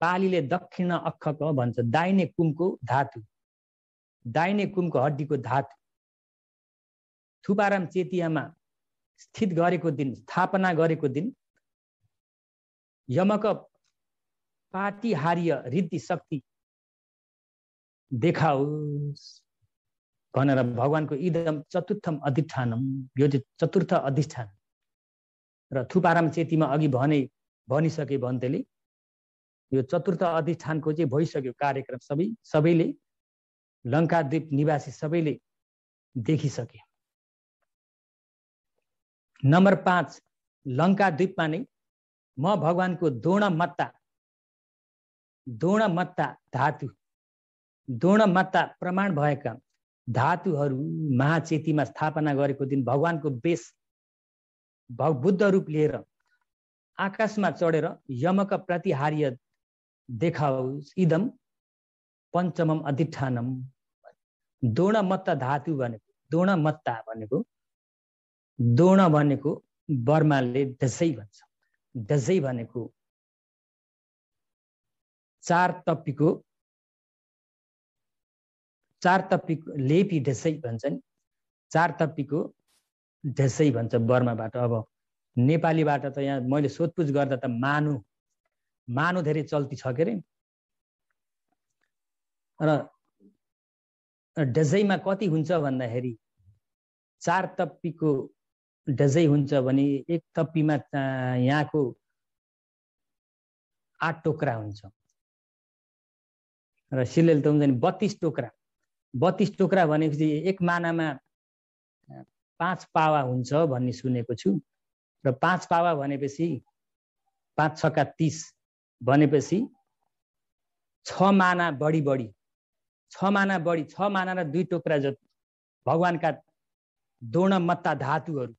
पालीले दक्षिण अक्षक भन्छ दाइने कुमको धातु दाइने कुमको हड्डीको धातु थुपाराम चेतियामा स्थित गरेको दिन स्थापना गरेको दिन यमक पाटिहार्य रिद्धि शक्ति देखाओस् भनेर भगवान्को इदम चतुर्थम अधिष्ठानम यो चाहिँ चतुर्थ अधिष्ठान र थुपाराम चेतीमा अघि भने भनिसके भन्तेले यो चतुर्थ अधिष्ठानको चाहिँ भइसक्यो कार्यक्रम सबै सबैले लङ्काद्वीप निवासी सबैले देखिसके नम्बर पाँच लङ्काद्वीपमा नै म भगवान्को द्रोण मत्ता मत्ता धातु मत्ता प्रमाण भएका धातुहरू महाचेतीमा स्थापना गरेको दिन भगवानको बेस बुद्ध रूप लिएर आकाशमा चढेर यमक प्रतिहार्य देखाओस् इदम पञ्चमम अधिष्ठानम मत्ता धातु भनेको मत्ता भनेको दोण भनेको बर्माले दसैँ भन्छ दसैँ भनेको चार तप्पीको चार तप्पीको लेपी ढेसै नि चार तप्पीको ढेसै भन्छ बर्माबाट अब नेपालीबाट त यहाँ मैले सोधपुछ गर्दा त मानु मानु धेरै चल्ती छ के अरे र डजैमा कति हुन्छ भन्दाखेरि चार तप्पीको डजै हुन्छ भने एक तप्पीमा यहाँको आठ टोक्रा हुन्छ र सिलेल त हुन्छ नि बत्तिस टोक्रा बत्तिस टोक्रा भनेपछि एक मानामा पाँच पावा हुन्छ भन्ने सुनेको छु र पाँच पावा भनेपछि पाँच छका तिस भनेपछि छ माना बढी बढी छ माना बढी छ माना र दुई टोक्रा जति भगवान्का मत्ता धातुहरू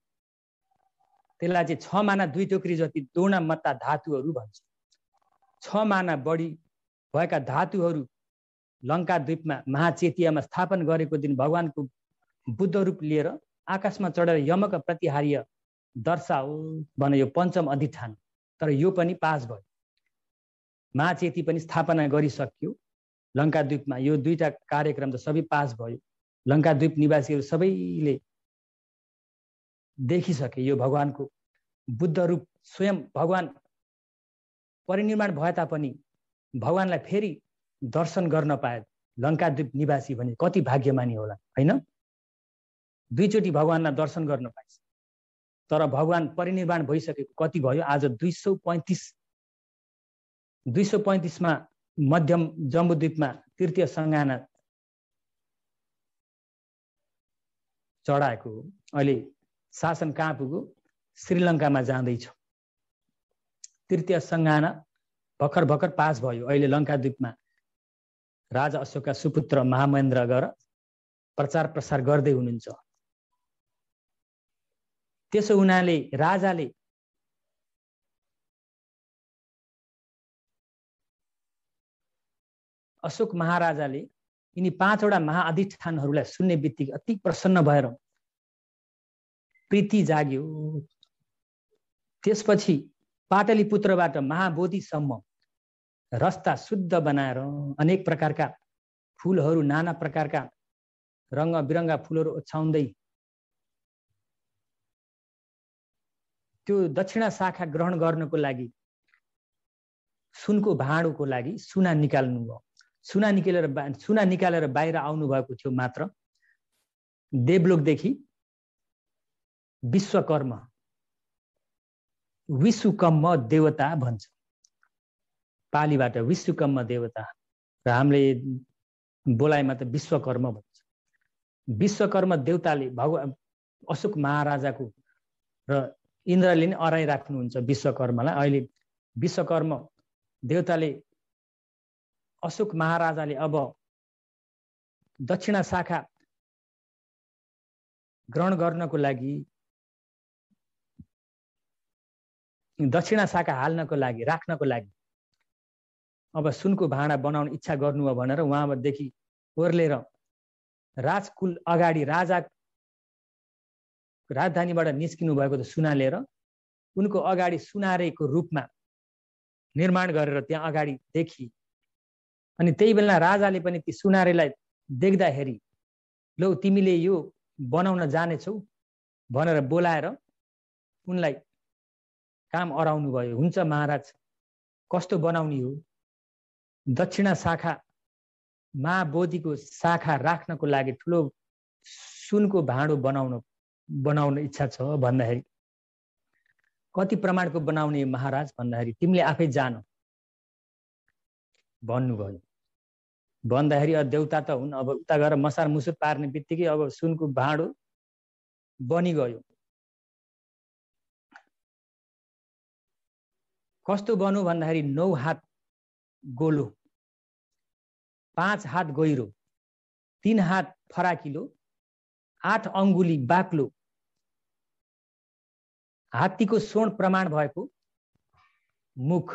त्यसलाई चाहिँ छ माना दुई टोक्री जति मत्ता धातुहरू भन्छ छ माना बढी भएका धातुहरू लङ्का द्वीपमा महाचेतियामा स्थापन गरेको दिन भगवान्को बुद्ध रूप लिएर आकाशमा चढेर यमक प्रतिहार्य दर्शाओ भने यो पञ्चम अधिष्ठान तर यो पनि पास भयो महाचेती पनि स्थापना गरिसक्यो द्वीपमा यो दुईवटा कार्यक्रम त सबै पास भयो द्वीप निवासीहरू सबैले देखिसके यो भगवान्को बुद्ध रूप स्वयं भगवान् परिनिर्माण भए तापनि भगवान्लाई फेरि दर्शन गर्न पाए लङ्काद्वीप निवासी भने कति भाग्यमानी होला होइन दुईचोटि भगवान्लाई दर्शन गर्न पाएछ तर भगवान् परिनिर्वाण भइसकेको कति भयो आज दुई सौ पैँतिस दुई सौ पैँतिसमा मध्यम जम्बुद्वीपमा तृतीय सङ्घना चढाएको अहिले शासन कहाँ पुग्यो श्रीलङ्कामा जाँदैछ तृतीय सङ्घना भर्खर भर्खर पास भयो अहिले लङ्काद्वीपमा राजा अशोकका सुपुत्र महामहेन्द्र गएर प्रचार प्रसार गर्दै हुनुहुन्छ त्यसो हुनाले राजाले अशोक महाराजाले यिनी पाँचवटा महाअधिष्ठानहरूलाई सुन्ने बित्तिकै अति प्रसन्न भएर प्रीति जाग्यो त्यसपछि पाटलीपुत्रबाट महाबोधीसम्म रस्ता शुद्ध बनाएर अनेक प्रकारका फुलहरू नाना प्रकारका रङ्ग बिरङ्गा फुलहरू ओछ्याउँदै त्यो दक्षिणा शाखा ग्रहण गर्नको लागि सुनको भाँडोको लागि सुना निकाल्नु भयो सुना निकालेर बा सुना निकालेर बाहिर आउनुभएको थियो मात्र देवलोकदेखि विश्वकर्म विश्वकर्म देवता भन्छ पालीबाट विश्वकर्म देवता र हामीले बोलाइमा त विश्वकर्म भन्छ विश्वकर्म देवताले भगवान अशोक महाराजाको र इन्द्रले नै अराइराख्नुहुन्छ विश्वकर्मलाई अहिले विश्वकर्म देवताले अशोक महाराजाले अब दक्षिणा शाखा ग्रहण गर्नको लागि दक्षिणा शाखा हाल्नको लागि राख्नको लागि अब सुनको भाँडा बनाउने इच्छा गर्नु हो भनेर उहाँदेखि ओर्लेर राजकुल अगाडि राजा राजधानीबाट निस्किनु भएको त सुनालेर उनको अगाडि सुनारेको रूपमा निर्माण गरेर त्यहाँ अगाडि देखि अनि त्यही बेला राजाले पनि ती सुनारेलाई देख्दाखेरि लौ तिमीले यो बनाउन जानेछौ भनेर बोलाएर उनलाई काम अराउनु भयो हुन्छ महाराज कस्तो बनाउने हो दक्षिणा शाखा मा महाबोधिको शाखा राख्नको लागि ठुलो सुनको भाँडो बनाउन बनाउन इच्छा छ भन्दाखेरि कति प्रमाणको बनाउने महाराज भन्दाखेरि तिमीले आफै जान भन्नुभयो भन्दाखेरि अब देउता त हुन् अब उता गएर मसार मुसुर पार्ने बित्तिकै अब सुनको भाँडो बनिगयो कस्तो बन्यो भन्दाखेरि नौ हात गोलो पाँच हात गहिरो तिन हात फराकिलो आठ अङ्गुली बाक्लो हात्तीको स्वर्ण प्रमाण भएको मुख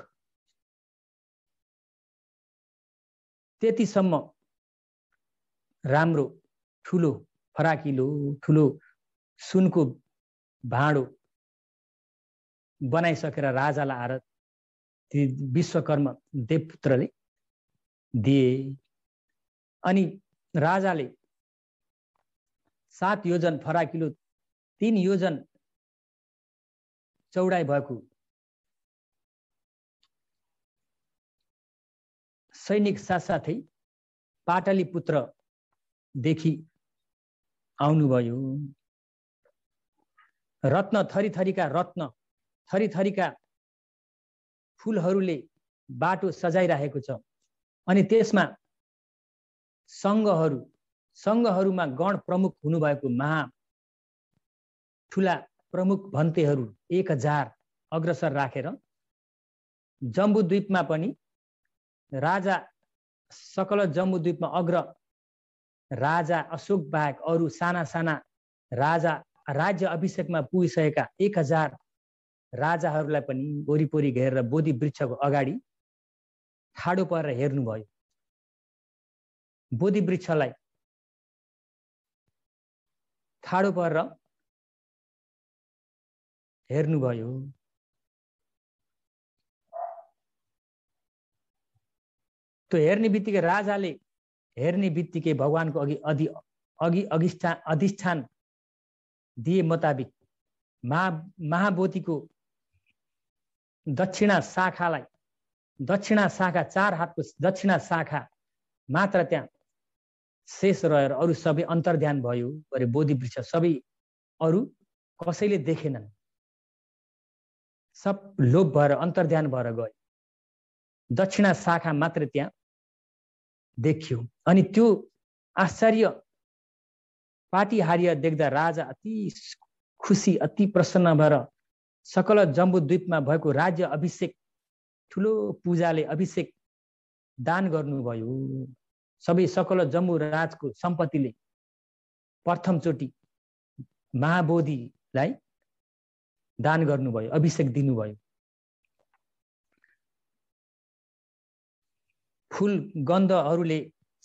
त्यतिसम्म राम्रो ठुलो फराकिलो ठुलो सुनको भाँडो बनाइसकेर राजालाई आरत ती विश्वकर्म देवपुत्रले दिए अनि राजाले सात योजन फराकिलो तिन योजन चौडाइ भएको सैनिक साथसाथै पुत्रदेखि आउनुभयो रत्न थरी थरीका रत्न थरी थरीका फुलहरूले बाटो सजाइराखेको छ अनि त्यसमा सङ्घहरू सङ्घहरूमा गण प्रमुख हुनुभएको महा ठुला प्रमुख भन्तेहरू एक हजार अग्रसर राखेर रा। जम्बुद्वीपमा पनि राजा सकल जम्बुद्वीपमा अग्र राजा अशोक बाहेक अरू साना साना राजा राज्य अभिषेकमा पुगिसकेका एक हजार राजाहरूलाई पनि वरिपरि घेरेर बोधि वृक्षको अगाडि ठाडो परेर हेर्नुभयो बोधि वृक्षलाई ठाडो परेर हेर्नुभयो त्यो हेर्ने बित्तिकै राजाले हेर्ने बित्तिकै भगवान्को अघि अधि अघि अधिष्ठान अधिष्ठान दिए मुताबिक महा महाबोधीको दक्षिणा शाखालाई दक्षिणा शाखा चार हातको दक्षिणा शाखा मात्र त्यहाँ शेष रहेर अरू सबै अन्तर्ध्यान भयो अरे बोधि वृक्ष सबै अरू कसैले देखेनन् सब लोभ भएर अन्तर्ध्यान भएर गयो दक्षिणा शाखा मात्र त्यहाँ देखियो अनि त्यो आश्चर्य पाटीहारिया देख्दा राजा अति खुसी अति प्रसन्न भएर सकल जम्बुद्वीपमा भएको राज्य अभिषेक ठुलो पूजाले अभिषेक दान गर्नुभयो सबै सकल जम्बु राजको सम्पत्तिले प्रथमचोटि महाबोधिलाई दान गर्नुभयो अभिषेक दिनुभयो फुल गन्धहरूले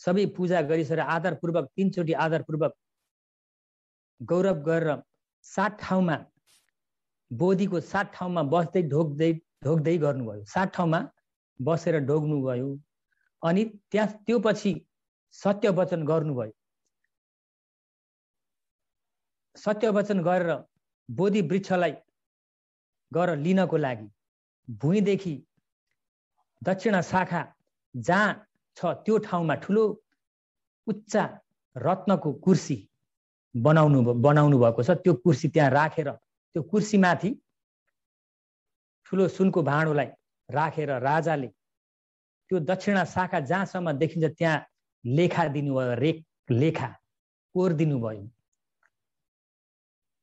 सबै पूजा गरिसकेर आधारपूर्वक तिनचोटि आधारपूर्वक गौरव गरेर सात ठाउँमा बोधीको सात ठाउँमा बस्दै ढोक्दै ढोक्दै गर्नुभयो सात ठाउँमा बसेर ढोग्नुभयो अनि त्यहाँ त्यो पछि सत्य वचन गर्नुभयो सत्य वचन गरेर बोधि वृक्षलाई गर लिनको लागि भुइँदेखि दक्षिणा शाखा जहाँ छ त्यो ठाउँमा ठुलो उच्च रत्नको कुर्सी बनाउनु बनाउनु भएको छ त्यो कुर्सी त्यहाँ राखेर त्यो कुर्सीमाथि ठुलो सुनको भाँडोलाई राखेर रा, राजाले त्यो दक्षिणा शाखा जहाँसम्म देखिन्छ त्यहाँ लेखा दिनुभयो रेख लेखा कोर दिनुभयो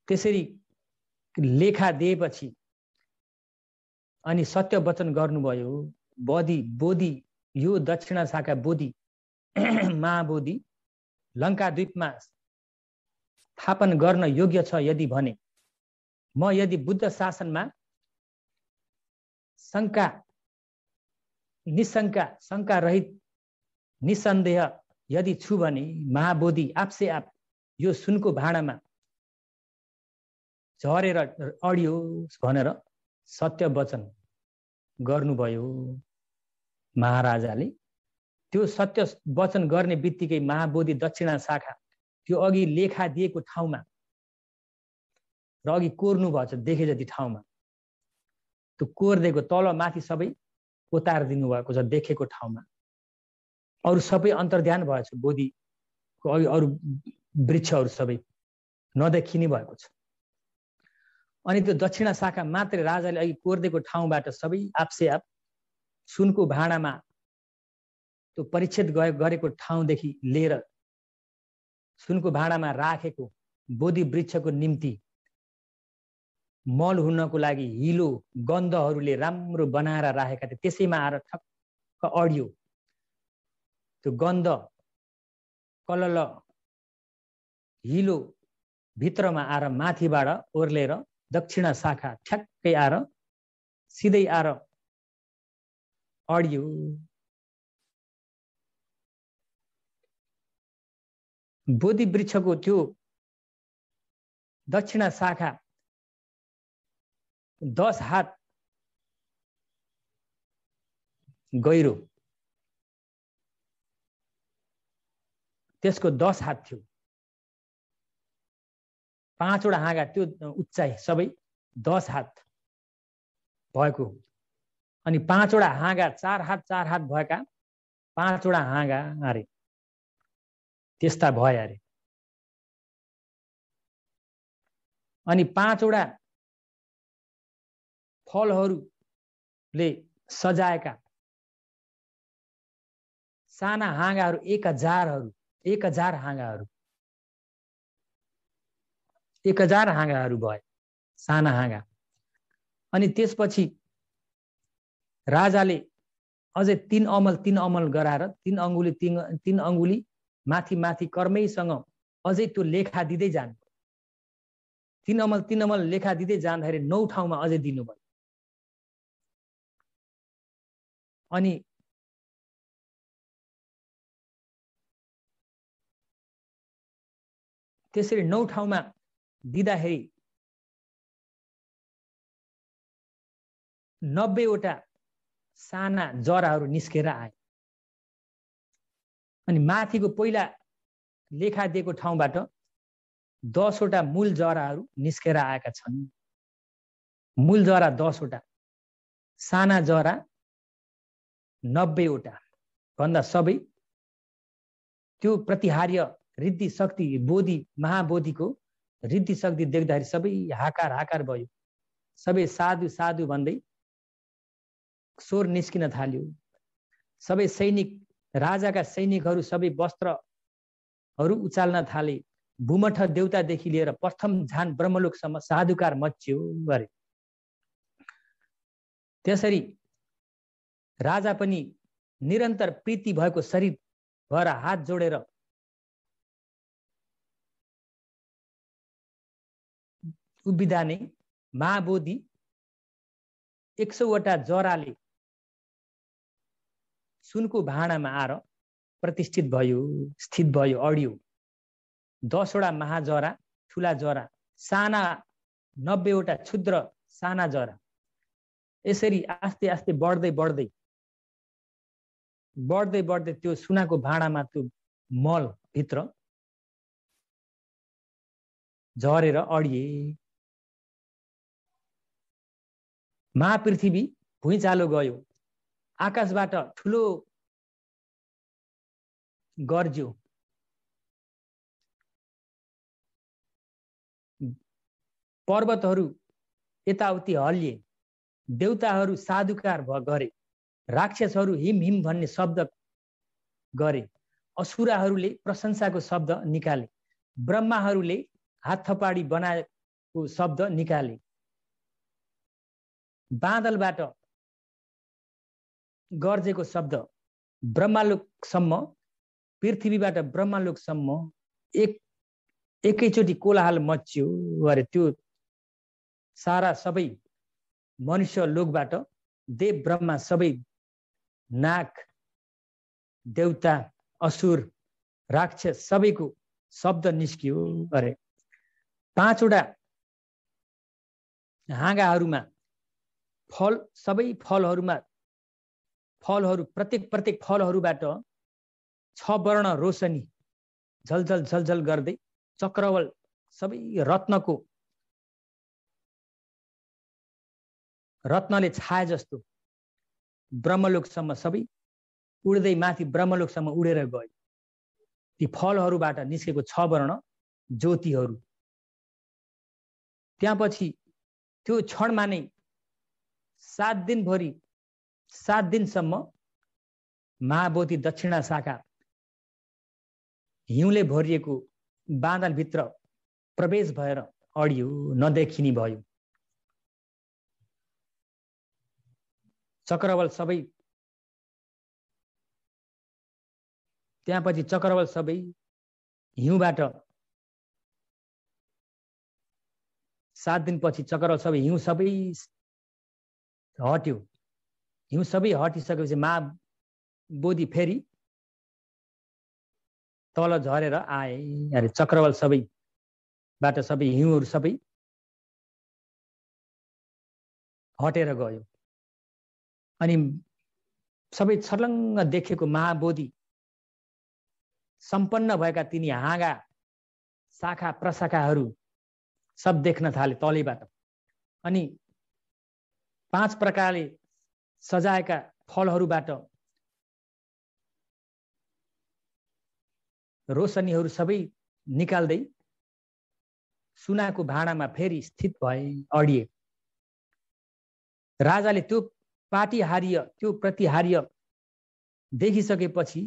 त्यसरी लेखा दिएपछि अनि सत्य वचन गर्नुभयो बधी बोधी यो दक्षिणा शाखा बोधी <clears throat> महाबोधी लङ्का द्वीपमा स्थापन गर्न योग्य छ यदि भने म यदि बुद्ध शासनमा शङ्का निशङ्का शङ्का रहित निसन्देह यदि छु भने महाबोधि आपसे आप यो सुनको भाँडामा झरेर अडियो भनेर सत्य वचन गर्नुभयो महाराजाले त्यो सत्य वचन गर्ने बित्तिकै महाबोधि दक्षिणा शाखा त्यो अघि लेखा दिएको ठाउँमा र अघि कोर्नु भएको छ देखे जति ठाउँमा त्यो कोरिदिएको तल माथि सबै ओतार दिनुभएको छ देखेको ठाउँमा अरू सबै अन्तर्ध्यान भएछ बोधीको अघि अरू वृक्षहरू सबै नदेखिने भएको छ अनि त्यो दक्षिणा शाखा मात्रै राजाले अघि कोरिदिएको ठाउँबाट सबै आपसे आप सुनको भाँडामा त्यो परिच्छेद गए गरेको ठाउँदेखि लिएर सुनको भाँडामा राखेको बोधि वृक्षको निम्ति मल हुनको लागि हिलो गन्धहरूले राम्रो बनाएर राखेका थिए त्यसैमा आएर ठक्क अडियो त्यो गन्ध कलल हिलो भित्रमा आएर माथिबाट ओर्लेर दक्षिण शाखा ठ्याक्कै आएर सिधै आएर अडियो बोधि वृक्षको त्यो दक्षिण शाखा दस हात गहिरो त्यसको दस हात थियो पाँचवटा हाँगा त्यो उचाइ सबै दस हात भएको अनि पाँचवटा हाँगा चार हात चार हात भएका पाँचवटा हाँगा अरे त्यस्ता भए अरे अनि पाँचवटा फलहरूले सजाएका साना हाँगाहरू एक हजारहरू एक हजार हाँगाहरू एक हजार हाँगाहरू भए साना हाँगा अनि त्यसपछि राजाले अझै तिन अमल तिन अमल गराएर तिन अङ्गुली तिन तिन अङ्गुली माथि माथि कर्मैसँग अझै त्यो लेखा दिँदै जानु तिन अमल तिन अमल लेखा दिँदै जाँदाखेरि नौ ठाउँमा अझै दिनुभयो अनि त्यसरी नौ ठाउँमा दिँदाखेरि नब्बेवटा साना जराहरू निस्केर आए अनि माथिको पहिला लेखा दिएको ठाउँबाट दसवटा मूल जराहरू निस्केर आएका छन् मूल जरा दसवटा साना जरा नब्बेवटा भन्दा सबै त्यो प्रतिहार्य रिद्धि शक्ति बोधि महाबोधिको रिद्धि शक्ति देख्दाखेरि सबै हाकार हाकार भयो सबै साधु साधु भन्दै स्वर निस्किन थाल्यो सबै सैनिक राजाका सैनिकहरू सबै वस्त्रहरू उचाल्न थाले भूमठ देउतादेखि लिएर प्रथम झान ब्रह्मलोकसम्म साधुकार मच्यो गरे त्यसरी राजा पनि निरन्तर प्रीति भएको शरीर भएर हात जोडेर उभिदाने महाबोधि एक सौवटा जराले सुनको भाँडामा आएर प्रतिष्ठित भयो स्थित भयो अडियो दसवटा महाजरा ठुला जरा साना नब्बेवटा क्षुद्र साना जरा यसरी आस्ते आस्ते बढ्दै बढ्दै बढ्दै बढ्दै त्यो सुनाको भाँडामा त्यो मलभित्र झरेर अडिए महापृथ्वी भुइँचालो गयो आकाशबाट ठुलो गर्ज्यो पर्वतहरू यताउति हल्लिए देउताहरू साधुकार भ गरे राक्षसहरू हिम हिम भन्ने शब्द गरे असुराहरूले प्रशंसाको शब्द निकाले ब्रह्माहरूले हात थपाडी बनाएको शब्द निकाले बादलबाट गर्जेको शब्द ब्रह्मालोकसम्म पृथ्वीबाट ब्रह्मालोकसम्म एक एकैचोटि कोलाहाल मच्यो अरे त्यो सारा सबै मनुष्य लोकबाट देव ब्रह्मा सबै नाक देउता असुर राक्षस सबैको शब्द निस्कियो अरे पाँचवटा हाँगाहरूमा फल सबै फलहरूमा फलहरू प्रत्येक प्रत्येक फलहरूबाट छ वर्ण रोशनी झलझल झलझल गर्दै चक्रवल सबै रत्नको रत्नले छाए जस्तो ब्रह्मलोकसम्म सबै उड्दै माथि ब्रह्मलोकसम्म उडेर गयो ती फलहरूबाट निस्केको छ वर्ण ज्योतिहरू त्यहाँपछि त्यो क्षणमा नै सात दिनभरि सात दिनसम्म महाबोधि दक्षिणा शाखा हिउँले भरिएको बाँदलभित्र प्रवेश भएर अडियो नदेखिनी भयो चक्रवल सबै त्यहाँपछि चक्रवल सबै हिउँबाट सात दिनपछि चक्रवल सबै हिउँ सबै हट्यो हिउँ सबै हटिसकेपछि मा बोधी फेरि तल झरेर आए अरे चक्रवल सबैबाट सबै हिउँहरू सबै हटेर गयो अनि सबै छर्लङ्ग देखेको महाबोधि सम्पन्न भएका तिनी हाँगा शाखा प्रशाखाहरू सब देख्न थाले तलैबाट अनि पाँच प्रकारले सजाएका फलहरूबाट रोशनीहरू सबै निकाल्दै सुनाको भाँडामा फेरि स्थित भए अडिए राजाले त्यो पाटिहार्य त्यो प्रतिहार्य देखिसकेपछि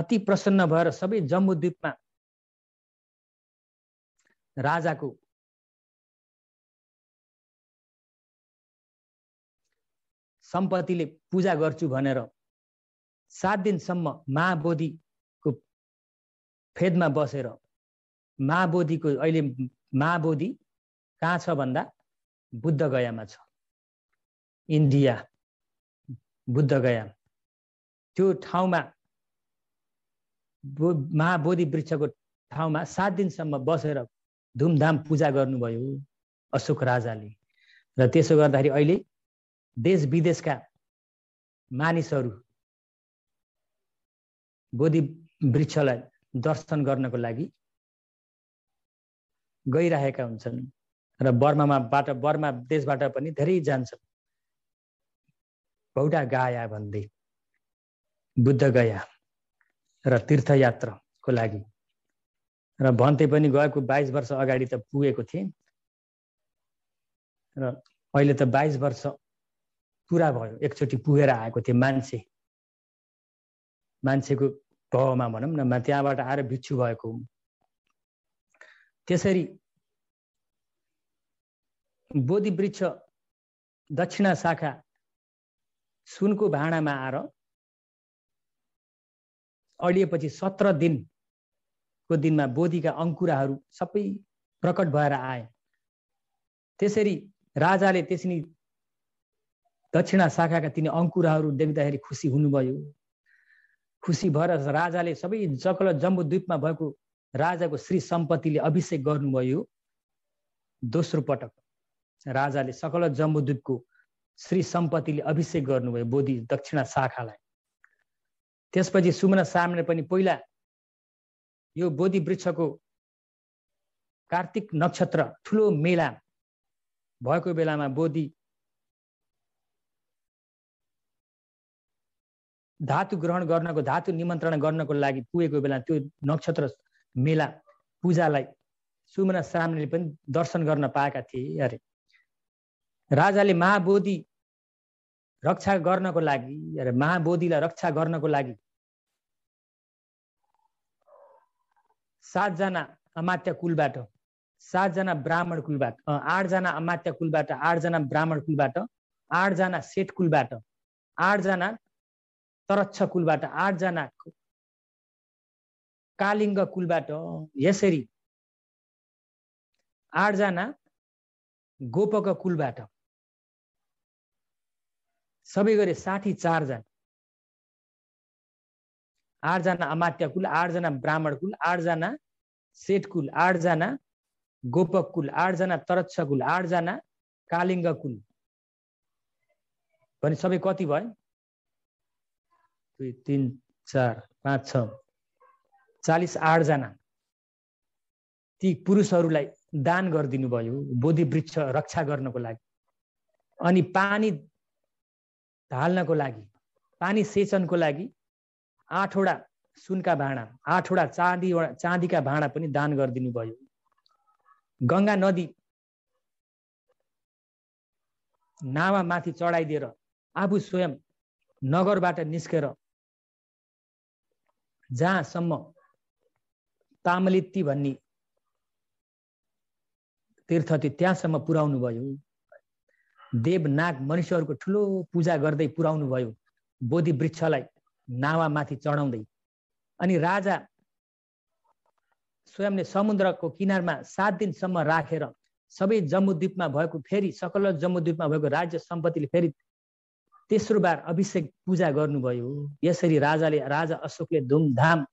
अति प्रसन्न भएर सबै जम्मुद्वीपमा राजाको सम्पत्तिले पूजा गर्छु भनेर सात दिनसम्म महाबोधिको फेदमा बसेर महाबोधिको अहिले महाबोधि कहाँ छ भन्दा बुद्धगयामा छ इन्डिया बुद्ध गया त्यो ठाउँमा महाबोधि वृक्षको ठाउँमा सात दिनसम्म बसेर धुमधाम पूजा गर्नुभयो अशोक राजाले र त्यसो गर्दाखेरि अहिले देश विदेशका मानिसहरू बोधि वृक्षलाई दर्शन गर्नको लागि गइरहेका हुन्छन् र बर्मामा बर्मामाबाट बर्मा देशबाट पनि धेरै जान्छन् बौडा गाया भन्दै बुद्ध गया र तीर्थयात्राको लागि र भन्थे पनि गएको बाइस वर्ष अगाडि त पुगेको थिएँ र अहिले त बाइस वर्ष पुरा भयो एकचोटि पुगेर आएको थिएँ मान्छे मान्छेको भवमा भनौँ न त्यहाँबाट आएर भिक्षु भएको त्यसरी बोधि वृक्ष दक्षिणा शाखा सुनको भाँडामा आएर अडिएपछि सत्र दिनको दिनमा बोधीका अङ्कुराहरू सबै प्रकट भएर आए त्यसरी राजाले त्यसरी दक्षिणा शाखाका तिनी अङ्कुराहरू देख्दाखेरि खुसी हुनुभयो खुसी भएर राजाले सबै जकल जम्बुद्वीपमा भएको राजाको श्री सम्पत्तिले अभिषेक गर्नुभयो दोस्रो पटक राजाले सकल जम्बुद्वीपको श्री सम्पत्तिले अभिषेक गर्नुभयो बोधि दक्षिणा शाखालाई त्यसपछि सुमन सामने पनि पहिला यो बोधि वृक्षको कार्तिक नक्षत्र ठुलो मेला भएको बेलामा बोधि धातु ग्रहण गर्नको धातु निमन्त्रण गर्नको लागि पुगेको बेला त्यो नक्षत्र मेला पूजालाई सुमना सामले पनि दर्शन गर्न पाएका थिए अरे राजाले महाबोधी रक्षा गर्नको लागि महाबोधिलाई महाबोधीलाई रक्षा गर्नको लागि सातजना अमात्य कुलबाट सातजना ब्राह्मण कुलबाट आठजना अमात्य कुलबाट आठजना ब्राह्मण कुलबाट आठजना सेठ कुलबाट आठजना तरक्ष कुलबाट आठजना कालिङ्ग कुलबाट यसरी आठजना गोपक कुलबाट सबै गरे साठी चारजना आठजना अमात्य कुल आठजना ब्राह्मण कुल आठजना सेठ कुल आठजना गोपक कुल आठजना तरक्ष कुल आठजना कालिङ्ग कुल भने सबै कति भयो दुई तिन चार पाँच छ चालिस आठजना ती पुरुषहरूलाई दान गरिदिनु भयो बोधि वृक्ष रक्षा गर्नको लागि अनि पानी ढाल्नको लागि पानी सेचनको लागि आठवटा सुनका भाँडा आठवटा चाँदी चाँदीका भाँडा पनि दान गरिदिनु भयो गङ्गा नदी नामा माथि चढाइदिएर आफू स्वयं नगरबाट निस्केर जहाँसम्म तामलित्ती भन्ने तीर्थ थियो त्यहाँसम्म पुर्याउनु भयो देवनाग मनुष्यहरूको ठुलो पूजा गर्दै पुर्याउनु भयो बोधि वृक्षलाई नावामाथि चढाउँदै अनि राजा स्वयंले समुद्रको किनारमा सात दिनसम्म राखेर रा। सबै जम्मुद्वीपमा भएको फेरि सकल जम्मुद्वीपमा भएको राज्य सम्पत्तिले फेरि तेस्रो बार अभिषेक पूजा गर्नुभयो यसरी राजाले राजा अशोकले धुमधाम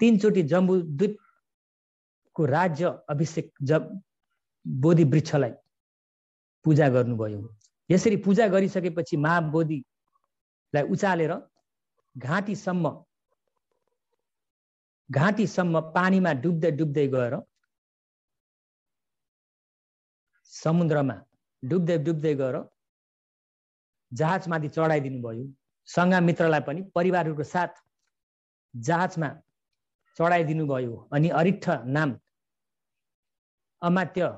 तिनचोटि जम्बुद्वीपको राज्य अभिषेक जब बोधि वृक्षलाई पूजा गर्नुभयो यसरी पूजा गरिसकेपछि महाबोधिलाई उचालेर घाँटीसम्म घाँटीसम्म पानीमा डुब्दै डुब्दै गएर समुद्रमा डुब्दै डुब्दै गएर जहाजमाथि चढाइदिनु भयो मित्रलाई पनि परिवारहरूको साथ जहाजमा चढाइदिनु भयो अनि अरिठ नाम अमात्य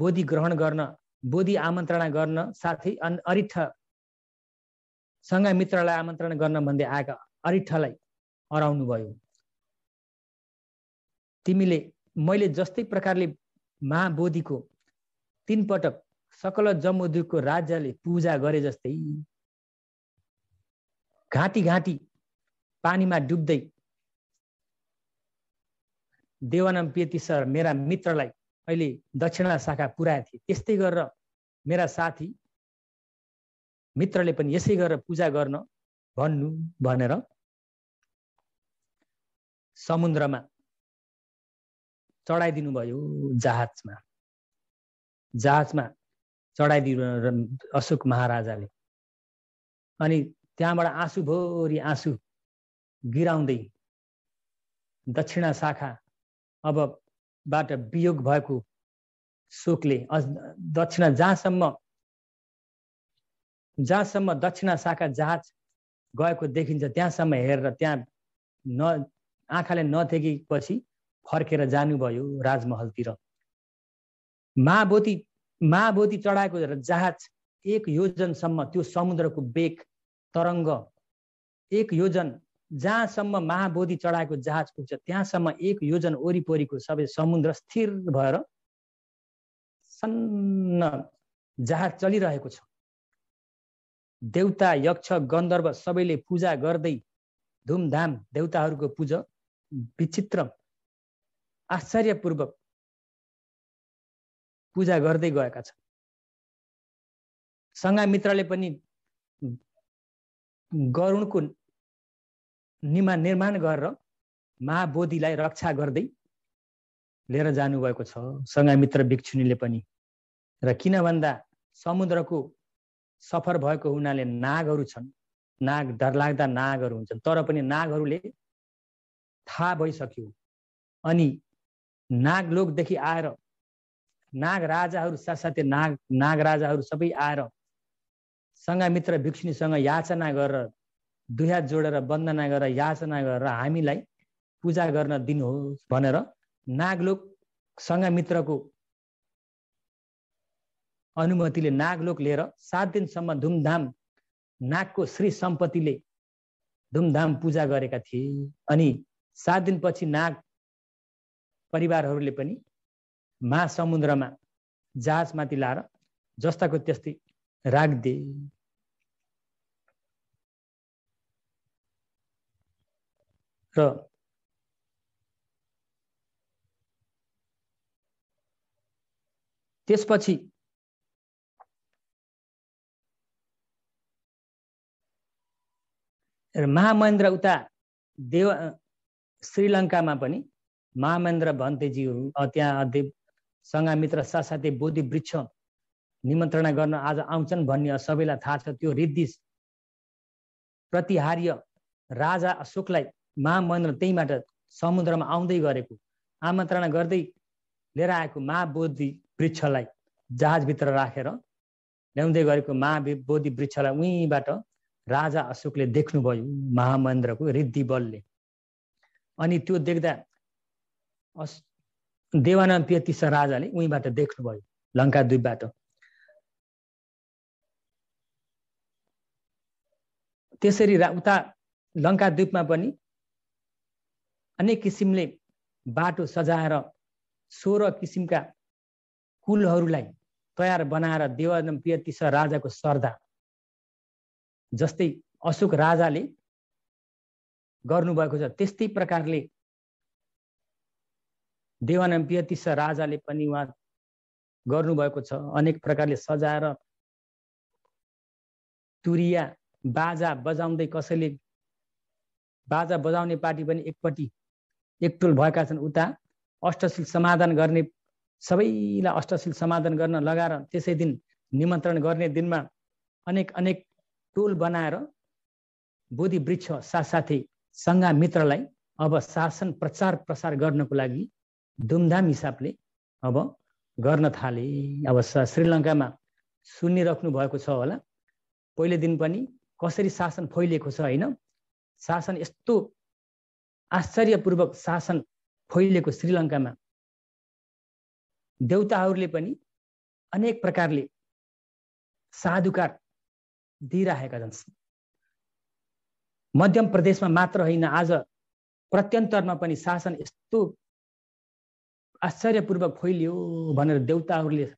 बोधि ग्रहण गर्न बोधि आमन्त्रणा गर्न साथै अन सँगै मित्रलाई आमन्त्रण गर्न भन्दै आएका अरिठलाई हराउनु भयो तिमीले मैले जस्तै प्रकारले महाबोधिको तिन पटक सकल जमोदुको राज्यले पूजा गरे जस्तै घाँटी घाँटी पानीमा डुब्दै देवानम पेतिसर सर मेरा मित्रलाई अहिले दक्षिणा शाखा पुऱ्याएको थिएँ त्यस्तै गरेर मेरा साथी मित्रले पनि यसै गरेर पूजा गर्न भन्नु भनेर समुद्रमा चढाइदिनु भयो जहाजमा जहाजमा चढाइदिनु अशोक महाराजाले अनि त्यहाँबाट आँसुभरि आँसु गिराउँदै दक्षिणा शाखा अब बाट वियोग भएको शोकले दक्षिणा जहाँसम्म जहाँसम्म दक्षिणा शाखा जहाज गएको देखिन्छ त्यहाँसम्म हेरेर त्यहाँ न आँखाले नथेकेपछि फर्केर जानुभयो राजमहलतिर महाबोती महाबोती चढाएको जहाज एक योजनसम्म त्यो समुद्रको बेग तरङ्ग एक योजन जहाँसम्म महाबोधि चढाएको जहाज पुग्छ त्यहाँसम्म एक योजन वरिपरिको सबै समुद्र स्थिर भएर सन्न जहाज चलिरहेको छ देउता यक्ष गन्धर्व सबैले पूजा गर्दै धुमधाम देउताहरूको पूजा विचित्र आश्चर्यपूर्वक पूजा गर्दै गएका छन् सङ्घा मित्रले पनि गरुणको निमा निर्माण गरेर महाबोधिलाई रक्षा गर्दै लिएर जानुभएको छ मित्र भिक्षुनीले पनि र किन भन्दा समुद्रको सफर भएको हुनाले नागहरू छन् नाग डरलाग्दा नागहरू हुन्छन् तर पनि नागहरूले थाहा भइसक्यो अनि नागलोकदेखि आएर नाग राजाहरू साथसाथै नाग नाग राजाहरू सबै आएर सङ्घामित्र भिक्षुनीसँग याचना गरेर दुई हात जोडेर वन्दना गरेर याचना गरेर हामीलाई पूजा गर्न दिनुहोस् भनेर नागलोकसँग मित्रको अनुमतिले नागलोक लिएर सात दिनसम्म धुमधाम नागको श्री सम्पत्तिले धुमधाम पूजा गरेका थिए अनि सात दिनपछि नाग परिवारहरूले पनि महासमुद्रमा जहाजमाथि लाएर जस्ताको त्यस्तै राखिदिए र त्यसपछि महामहेन्द्र उता देव श्रीलङ्कामा पनि महामहेन्द्र भन्तेजीहरू त्यहाँ देव सङ्घामित्र साथसाथै बोधि वृक्ष निमन्त्रणा गर्न आज आउँछन् भन्ने सबैलाई थाहा छ त्यो रिद्धि प्रतिहार्य राजा अशोकलाई महामहेन्द्र त्यहीँबाट समुद्रमा आउँदै गरेको आमन्त्रणा गर्दै लिएर आएको महाबोधि वृक्षलाई जहाजभित्र राखेर ल्याउँदै गरेको महाबोधि वृक्षलाई उहीँबाट राजा अशोकले देख्नुभयो महामहेन्द्रको रिद्धि बलले अनि त्यो देख्दा अस देवानन्द पेतिस राजाले उहीँबाट देख्नुभयो लङ्काद्वीपबाट त्यसरी रा उता द्वीपमा पनि अनेक किसिमले बाटो सजाएर सोह्र किसिमका कुलहरूलाई तयार बनाएर देवादम राजाको सर्दा जस्तै अशोक राजाले गर्नुभएको छ त्यस्तै प्रकारले देवानम प्रियतिस राजाले पनि उहाँ गर्नुभएको छ अनेक प्रकारले सजाएर तुरिया बाजा बजाउँदै कसैले बाजा बजाउने पार्टी पनि एकपट्टि एकतुल भएका छन् उता अष्टशील समाधान गर्ने सबैलाई अष्टशील समाधान गर्न लगाएर त्यसै दिन निमन्त्रण गर्ने दिनमा अनेक अनेक टोल बनाएर बोधि वृक्ष साथसाथै सङ्घा मित्रलाई अब शासन प्रचार प्रसार गर्नको लागि धुमधाम हिसाबले अब गर्न थाले अब श्रीलङ्कामा सुनिराख्नु भएको छ होला पहिलो दिन पनि कसरी शासन फैलिएको छ होइन शासन यस्तो आश्चर्यपूर्वक शासन फैलिएको श्रीलङ्कामा देउताहरूले पनि अनेक प्रकारले साधुकार दिइराखेका छन् मध्यम प्रदेशमा मात्र होइन आज प्रत्यन्तरमा पनि शासन यस्तो आश्चर्यपूर्वक फैलियो भनेर देउताहरूले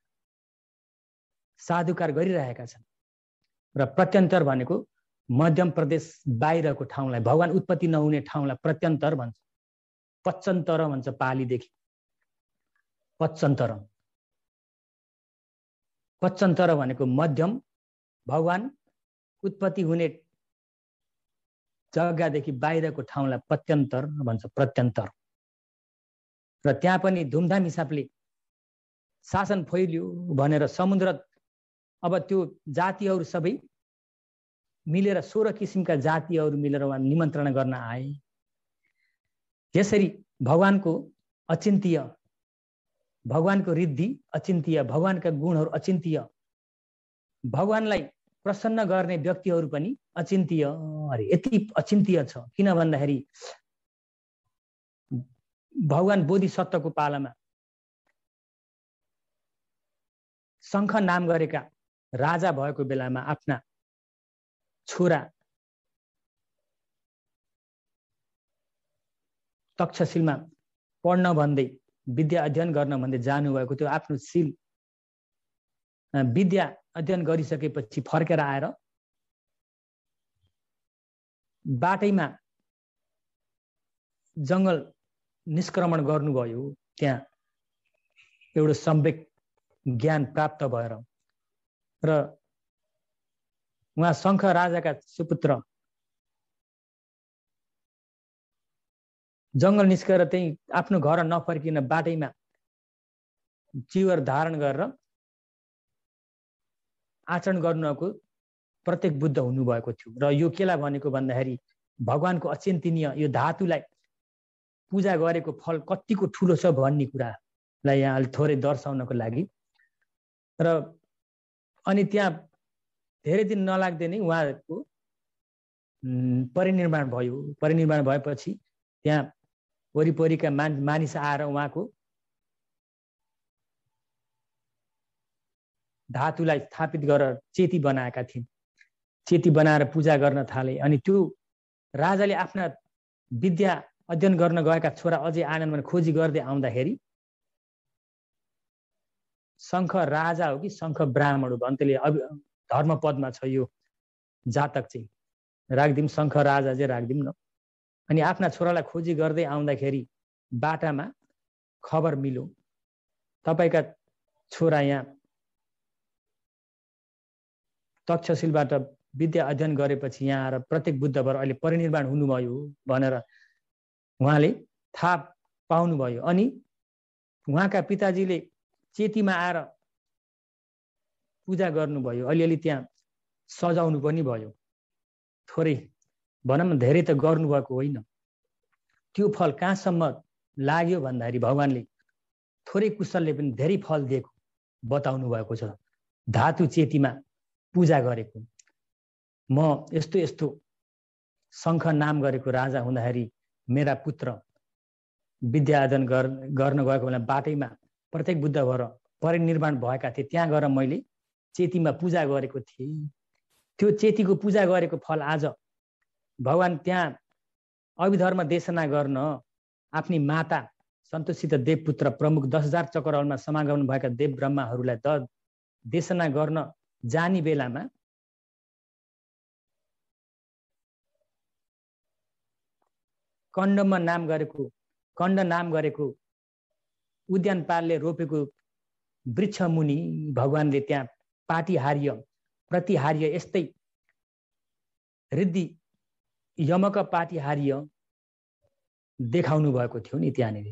साधुकार गरिरहेका छन् र प्रत्यन्तर भनेको मध्यम प्रदेश बाहिरको ठाउँलाई भगवान् उत्पत्ति नहुने ठाउँलाई प्रत्यन्तर भन्छ पच्चन्तर भन्छ पालीदेखि पच्चन्तर पच्चन्तर भनेको मध्यम भगवान् उत्पत्ति हुने जग्गादेखि बाहिरको ठाउँलाई प्रत्यन्तर भन्छ प्रत्यन्तर र त्यहाँ पनि धुमधाम हिसाबले शासन फैलियो भनेर समुद्र अब त्यो जातिहरू सबै मिलेर सोह्र किसिमका जातिहरू मिलेर उहाँ निमन्त्रणा गर्न आए यसरी भगवानको अचिन्त्य भगवान्को रिद्धि अचिन्त्य भगवान्का गुणहरू अचिन्त्य भगवान्लाई प्रसन्न गर्ने व्यक्तिहरू पनि अचिन्त्य अरे यति अचिन्त्य छ किन भन्दाखेरि भगवान् बोधिसत्वको पालामा शङ्ख नाम गरेका राजा भएको बेलामा आफ्ना छोरा तक्षशिलमा पढ्न भन्दै विद्या अध्ययन गर्न भन्दै जानुभएको त्यो आफ्नो शिल विद्या अध्ययन गरिसकेपछि फर्केर आएर बाटैमा जङ्गल निष्क्रमण गर्नुभयो त्यहाँ एउटा सम्वेक ज्ञान प्राप्त भएर र उहाँ शङ्ख राजाका सुपुत्र जङ्गल निस्केर त्यही आफ्नो घर नफर्किन बाटैमा चिवर धारण गरेर आचरण गर्नको प्रत्येक बुद्ध हुनुभएको थियो र यो केलाई भनेको भन्दाखेरि भगवान्को अचिन्तनीय यो धातुलाई पूजा गरेको फल कत्तिको ठुलो छ भन्ने कुरालाई यहाँ थोरै दर्शाउनको लागि र अनि त्यहाँ धेरै दिन नलाग्दै नै उहाँहरूको परिनिर्माण भयो परिनिर्माण भएपछि त्यहाँ वरिपरिका मान मानिस आएर उहाँको धातुलाई स्थापित गरेर चेती बनाएका थिए चेती बनाएर पूजा गर्न थाले अनि त्यो राजाले आफ्ना विद्या अध्ययन गर्न गएका छोरा अझै आनन्द खोजी गर्दै आउँदाखेरि शङ्ख राजा हो कि शङ्ख ब्राह्मण हो भन्तेले धर्म पदमा छ यो जातक चाहिँ राखिदिउँ शङ्ख राजा चाहिँ राखिदिउँ न अनि आफ्ना छोरालाई खोजी गर्दै आउँदाखेरि बाटामा खबर मिल्यो तपाईँका छोरा यहाँ तक्षशीलबाट विद्या अध्ययन गरेपछि यहाँ आएर प्रत्येक बुद्धभर अहिले परिनिर्माण हुनुभयो भनेर उहाँले थाहा पाउनुभयो अनि उहाँका पिताजीले चेतीमा आएर पूजा गर्नुभयो अलिअलि त्यहाँ सजाउनु पनि भयो थोरै भनौँ न धेरै त गर्नुभएको होइन त्यो फल कहाँसम्म लाग्यो भन्दाखेरि भगवान्ले थोरै कुशलले पनि धेरै फल दिएको बताउनु भएको छ धातु चेतीमा पूजा गरेको म यस्तो यस्तो शङ्ख नाम गरेको राजा हुँदाखेरि मेरा पुत्र विद्या आर्जन गर्न गएको बेला बाटैमा प्रत्येक बुद्ध भएर परिनिर्माण भएका थिए त्यहाँ गएर मैले चेतीमा पूजा गरेको थिए त्यो चेतीको पूजा गरेको फल आज भगवान् त्यहाँ अभिधर्म देशना गर्न आफ्नी माता सन्तोषित देवपुत्र प्रमुख दस हजार चक्रहरूमा समागमन भएका देव ब्रह्माहरूलाई द देशना गर्न जाने बेलामा कण्डमा नाम गरेको कण्ड नाम गरेको उद्यानपालले रोपेको वृक्ष मुनि भगवान्ले त्यहाँ पातिहार्य प्रतिहार्य यस्तै रिद्धि यमक पातिहार्य देखाउनु भएको थियो नि त्यहाँनिर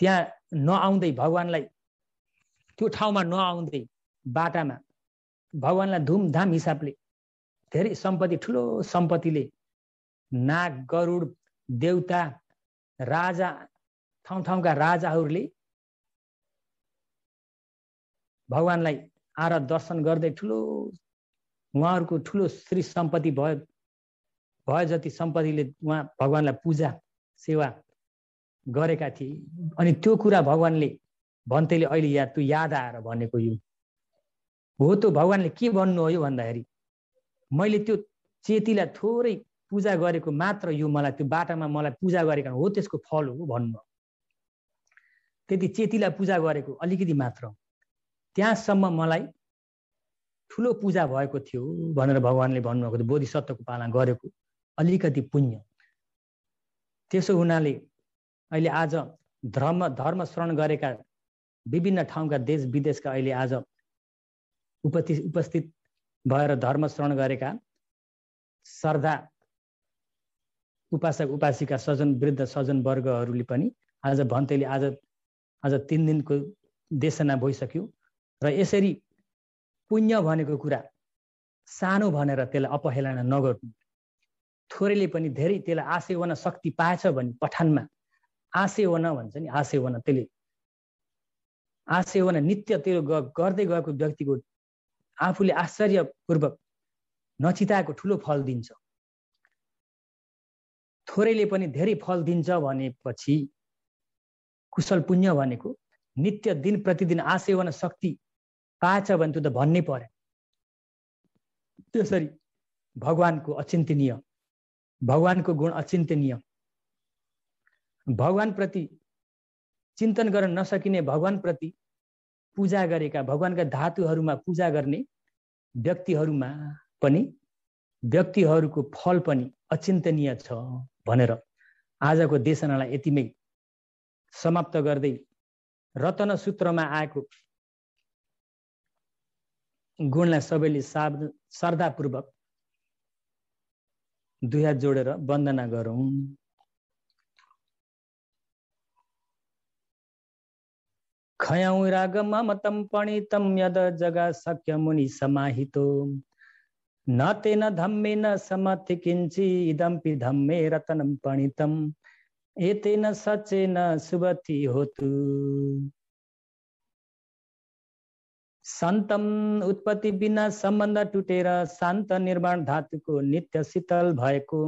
त्यहाँ नआउँदै भगवान्लाई त्यो ठाउँमा नआउँदै बाटामा भगवान्लाई धुमधाम हिसाबले धेरै सम्पत्ति ठुलो सम्पत्तिले नाग गरुड देउता राजा ठाउँ ठाउँका राजाहरूले भगवान्लाई आएर दर्शन गर्दै ठुलो उहाँहरूको ठुलो श्री सम्पत्ति भयो भयो जति सम्पत्तिले उहाँ भगवान्लाई पूजा सेवा गरेका थिए अनि त्यो कुरा भगवान्ले भन्तेले अहिले या तु याद आएर भनेको यो हो त भगवान्ले के भन्नु हो यो भन्दाखेरि मैले त्यो चेतीलाई थोरै पूजा गरेको मात्र यो मलाई त्यो बाटामा मलाई पूजा गरेको हो त्यसको फल हो भन्नु त्यति चेतीलाई पूजा गरेको अलिकति मात्र त्यहाँसम्म मलाई ठुलो पूजा भएको थियो भनेर भगवान्ले भन्नुभएको थियो बोधिसत्वको पालना गरेको अलिकति पुण्य त्यसो हुनाले अहिले आज धर्म धर्म शरण गरेका विभिन्न ठाउँका देश विदेशका अहिले आज उपति उपस्थित भएर धर्म शरण गरेका श्रद्धा उपासक उपासिका सजन वृद्ध सजन वर्गहरूले पनि आज भन्तेले आज आज तिन दिनको देशना भइसक्यो र यसरी पुण्य भनेको कुरा सानो भनेर त्यसलाई अपहेलना नगर्नु थोरैले पनि धेरै त्यसलाई आसेवन शक्ति पाएछ भने पठानमा आसेवन भन्छ नि आसेवन त्यसले आसेवन नित्य त्यो गर्दै गएको व्यक्तिको आफूले आश्चर्यपूर्वक नचिताएको ठुलो फल दिन्छ थोरैले पनि धेरै फल दिन्छ भनेपछि कुशल पुण्य भनेको नित्य दिन प्रतिदिन आशे वन शक्ति कहाँ छ भने त भन्नै पर्यो त्यसरी भगवानको अचिन्तनीय भगवानको गुण अचिन्तनीय भगवान्प्रति चिन्तन गर्न नसकिने भगवान्प्रति पूजा गरेका भगवानका धातुहरूमा पूजा गर्ने व्यक्तिहरूमा पनि व्यक्तिहरूको फल पनि अचिन्तनीय छ भनेर आजको देशनालाई यतिमै समाप्त गर्दै रतन सूत्रमा आएको गुणलाई सबैले श्रद्धापूर्वक दुई जोडेर वन्दना गरौँ खयाउ राग ममतम पणितम यद जगा सक्य मुनि समाहितो न तेन धम्मे समति किञ्चि इदम्पि धम्मे रतनम पणितम एतेन सचेन सुवती होतु सन्तम उत्पत्ति बिना सम्बन्ध टुटेर शान्त निर्माण धातुको नित्य शीतल भएको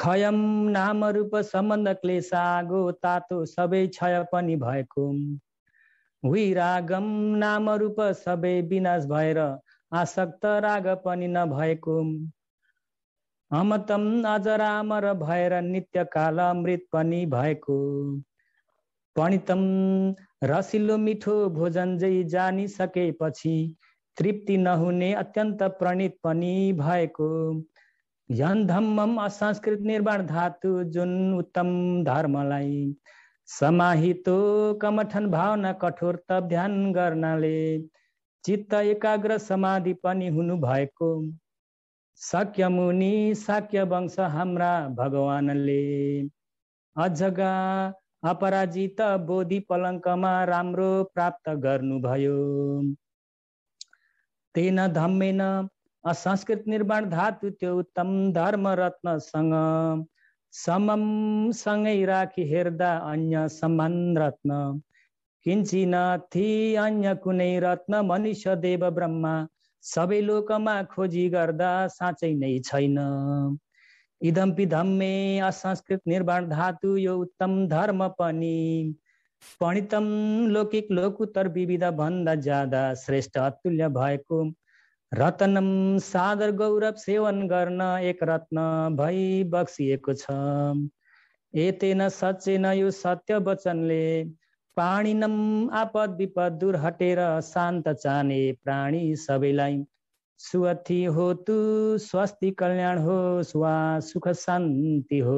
खयम नाम रूप सम्बन्ध क्लेसागो तातो सबै क्षय पनि भएको विरागम नाम रूप सबै विनाश भएर आसक्त राग पनि नभएको अमतम अजरामर भएर नित्य काल अमृत पनि भएको पणितम रसिलो मिठो भोजन जै जानिसकेपछि तृप्ति नहुने अत्यन्त प्रणित पनि भएको यन धम्मम असंस्कृत निर्माण धातु जुन उत्तम धर्मलाई समाहितो कमठन भावना कठोर तप ध्यान गर्नाले चित्त एकाग्र समाधि पनि हुनु भएको शक्य मुनि शाक्य वंश हाम्रा भगवानले अझगा अपराजित बोधि पलङ्कमा राम्रो प्राप्त गर्नुभयो तेन धम्मेन असंस्कृत निर्माण धातु त्यो उत्तम धर्म रत्नसँग समम सँगै राखी हेर्दा अन्य सम्मान रत्न किन्चिन अन्य कुनै रत्न मनुष्य देव ब्रह्मा सबै लोकमा खोजी गर्दा साँच्चै नै छैन इदम्पि धम्मे असंस्कृत निर्माण धातु यो उत्तम धर्म पनि पणितम लौकिक लोकुत्तर विविध भन्दा ज्यादा श्रेष्ठ अतुल्य भएको रत्नम सादर गौरव सेवन गर्न एक रत्न भई बक्सिएको छ एतेन सचेन यो सत्य वचनले पाणिनम आपद विपद दूर हटेर शान्त चाने प्राणी सबैलाई सुअथी हो तू स्वस्थ कल्याण हो स्वा सुख शांति हो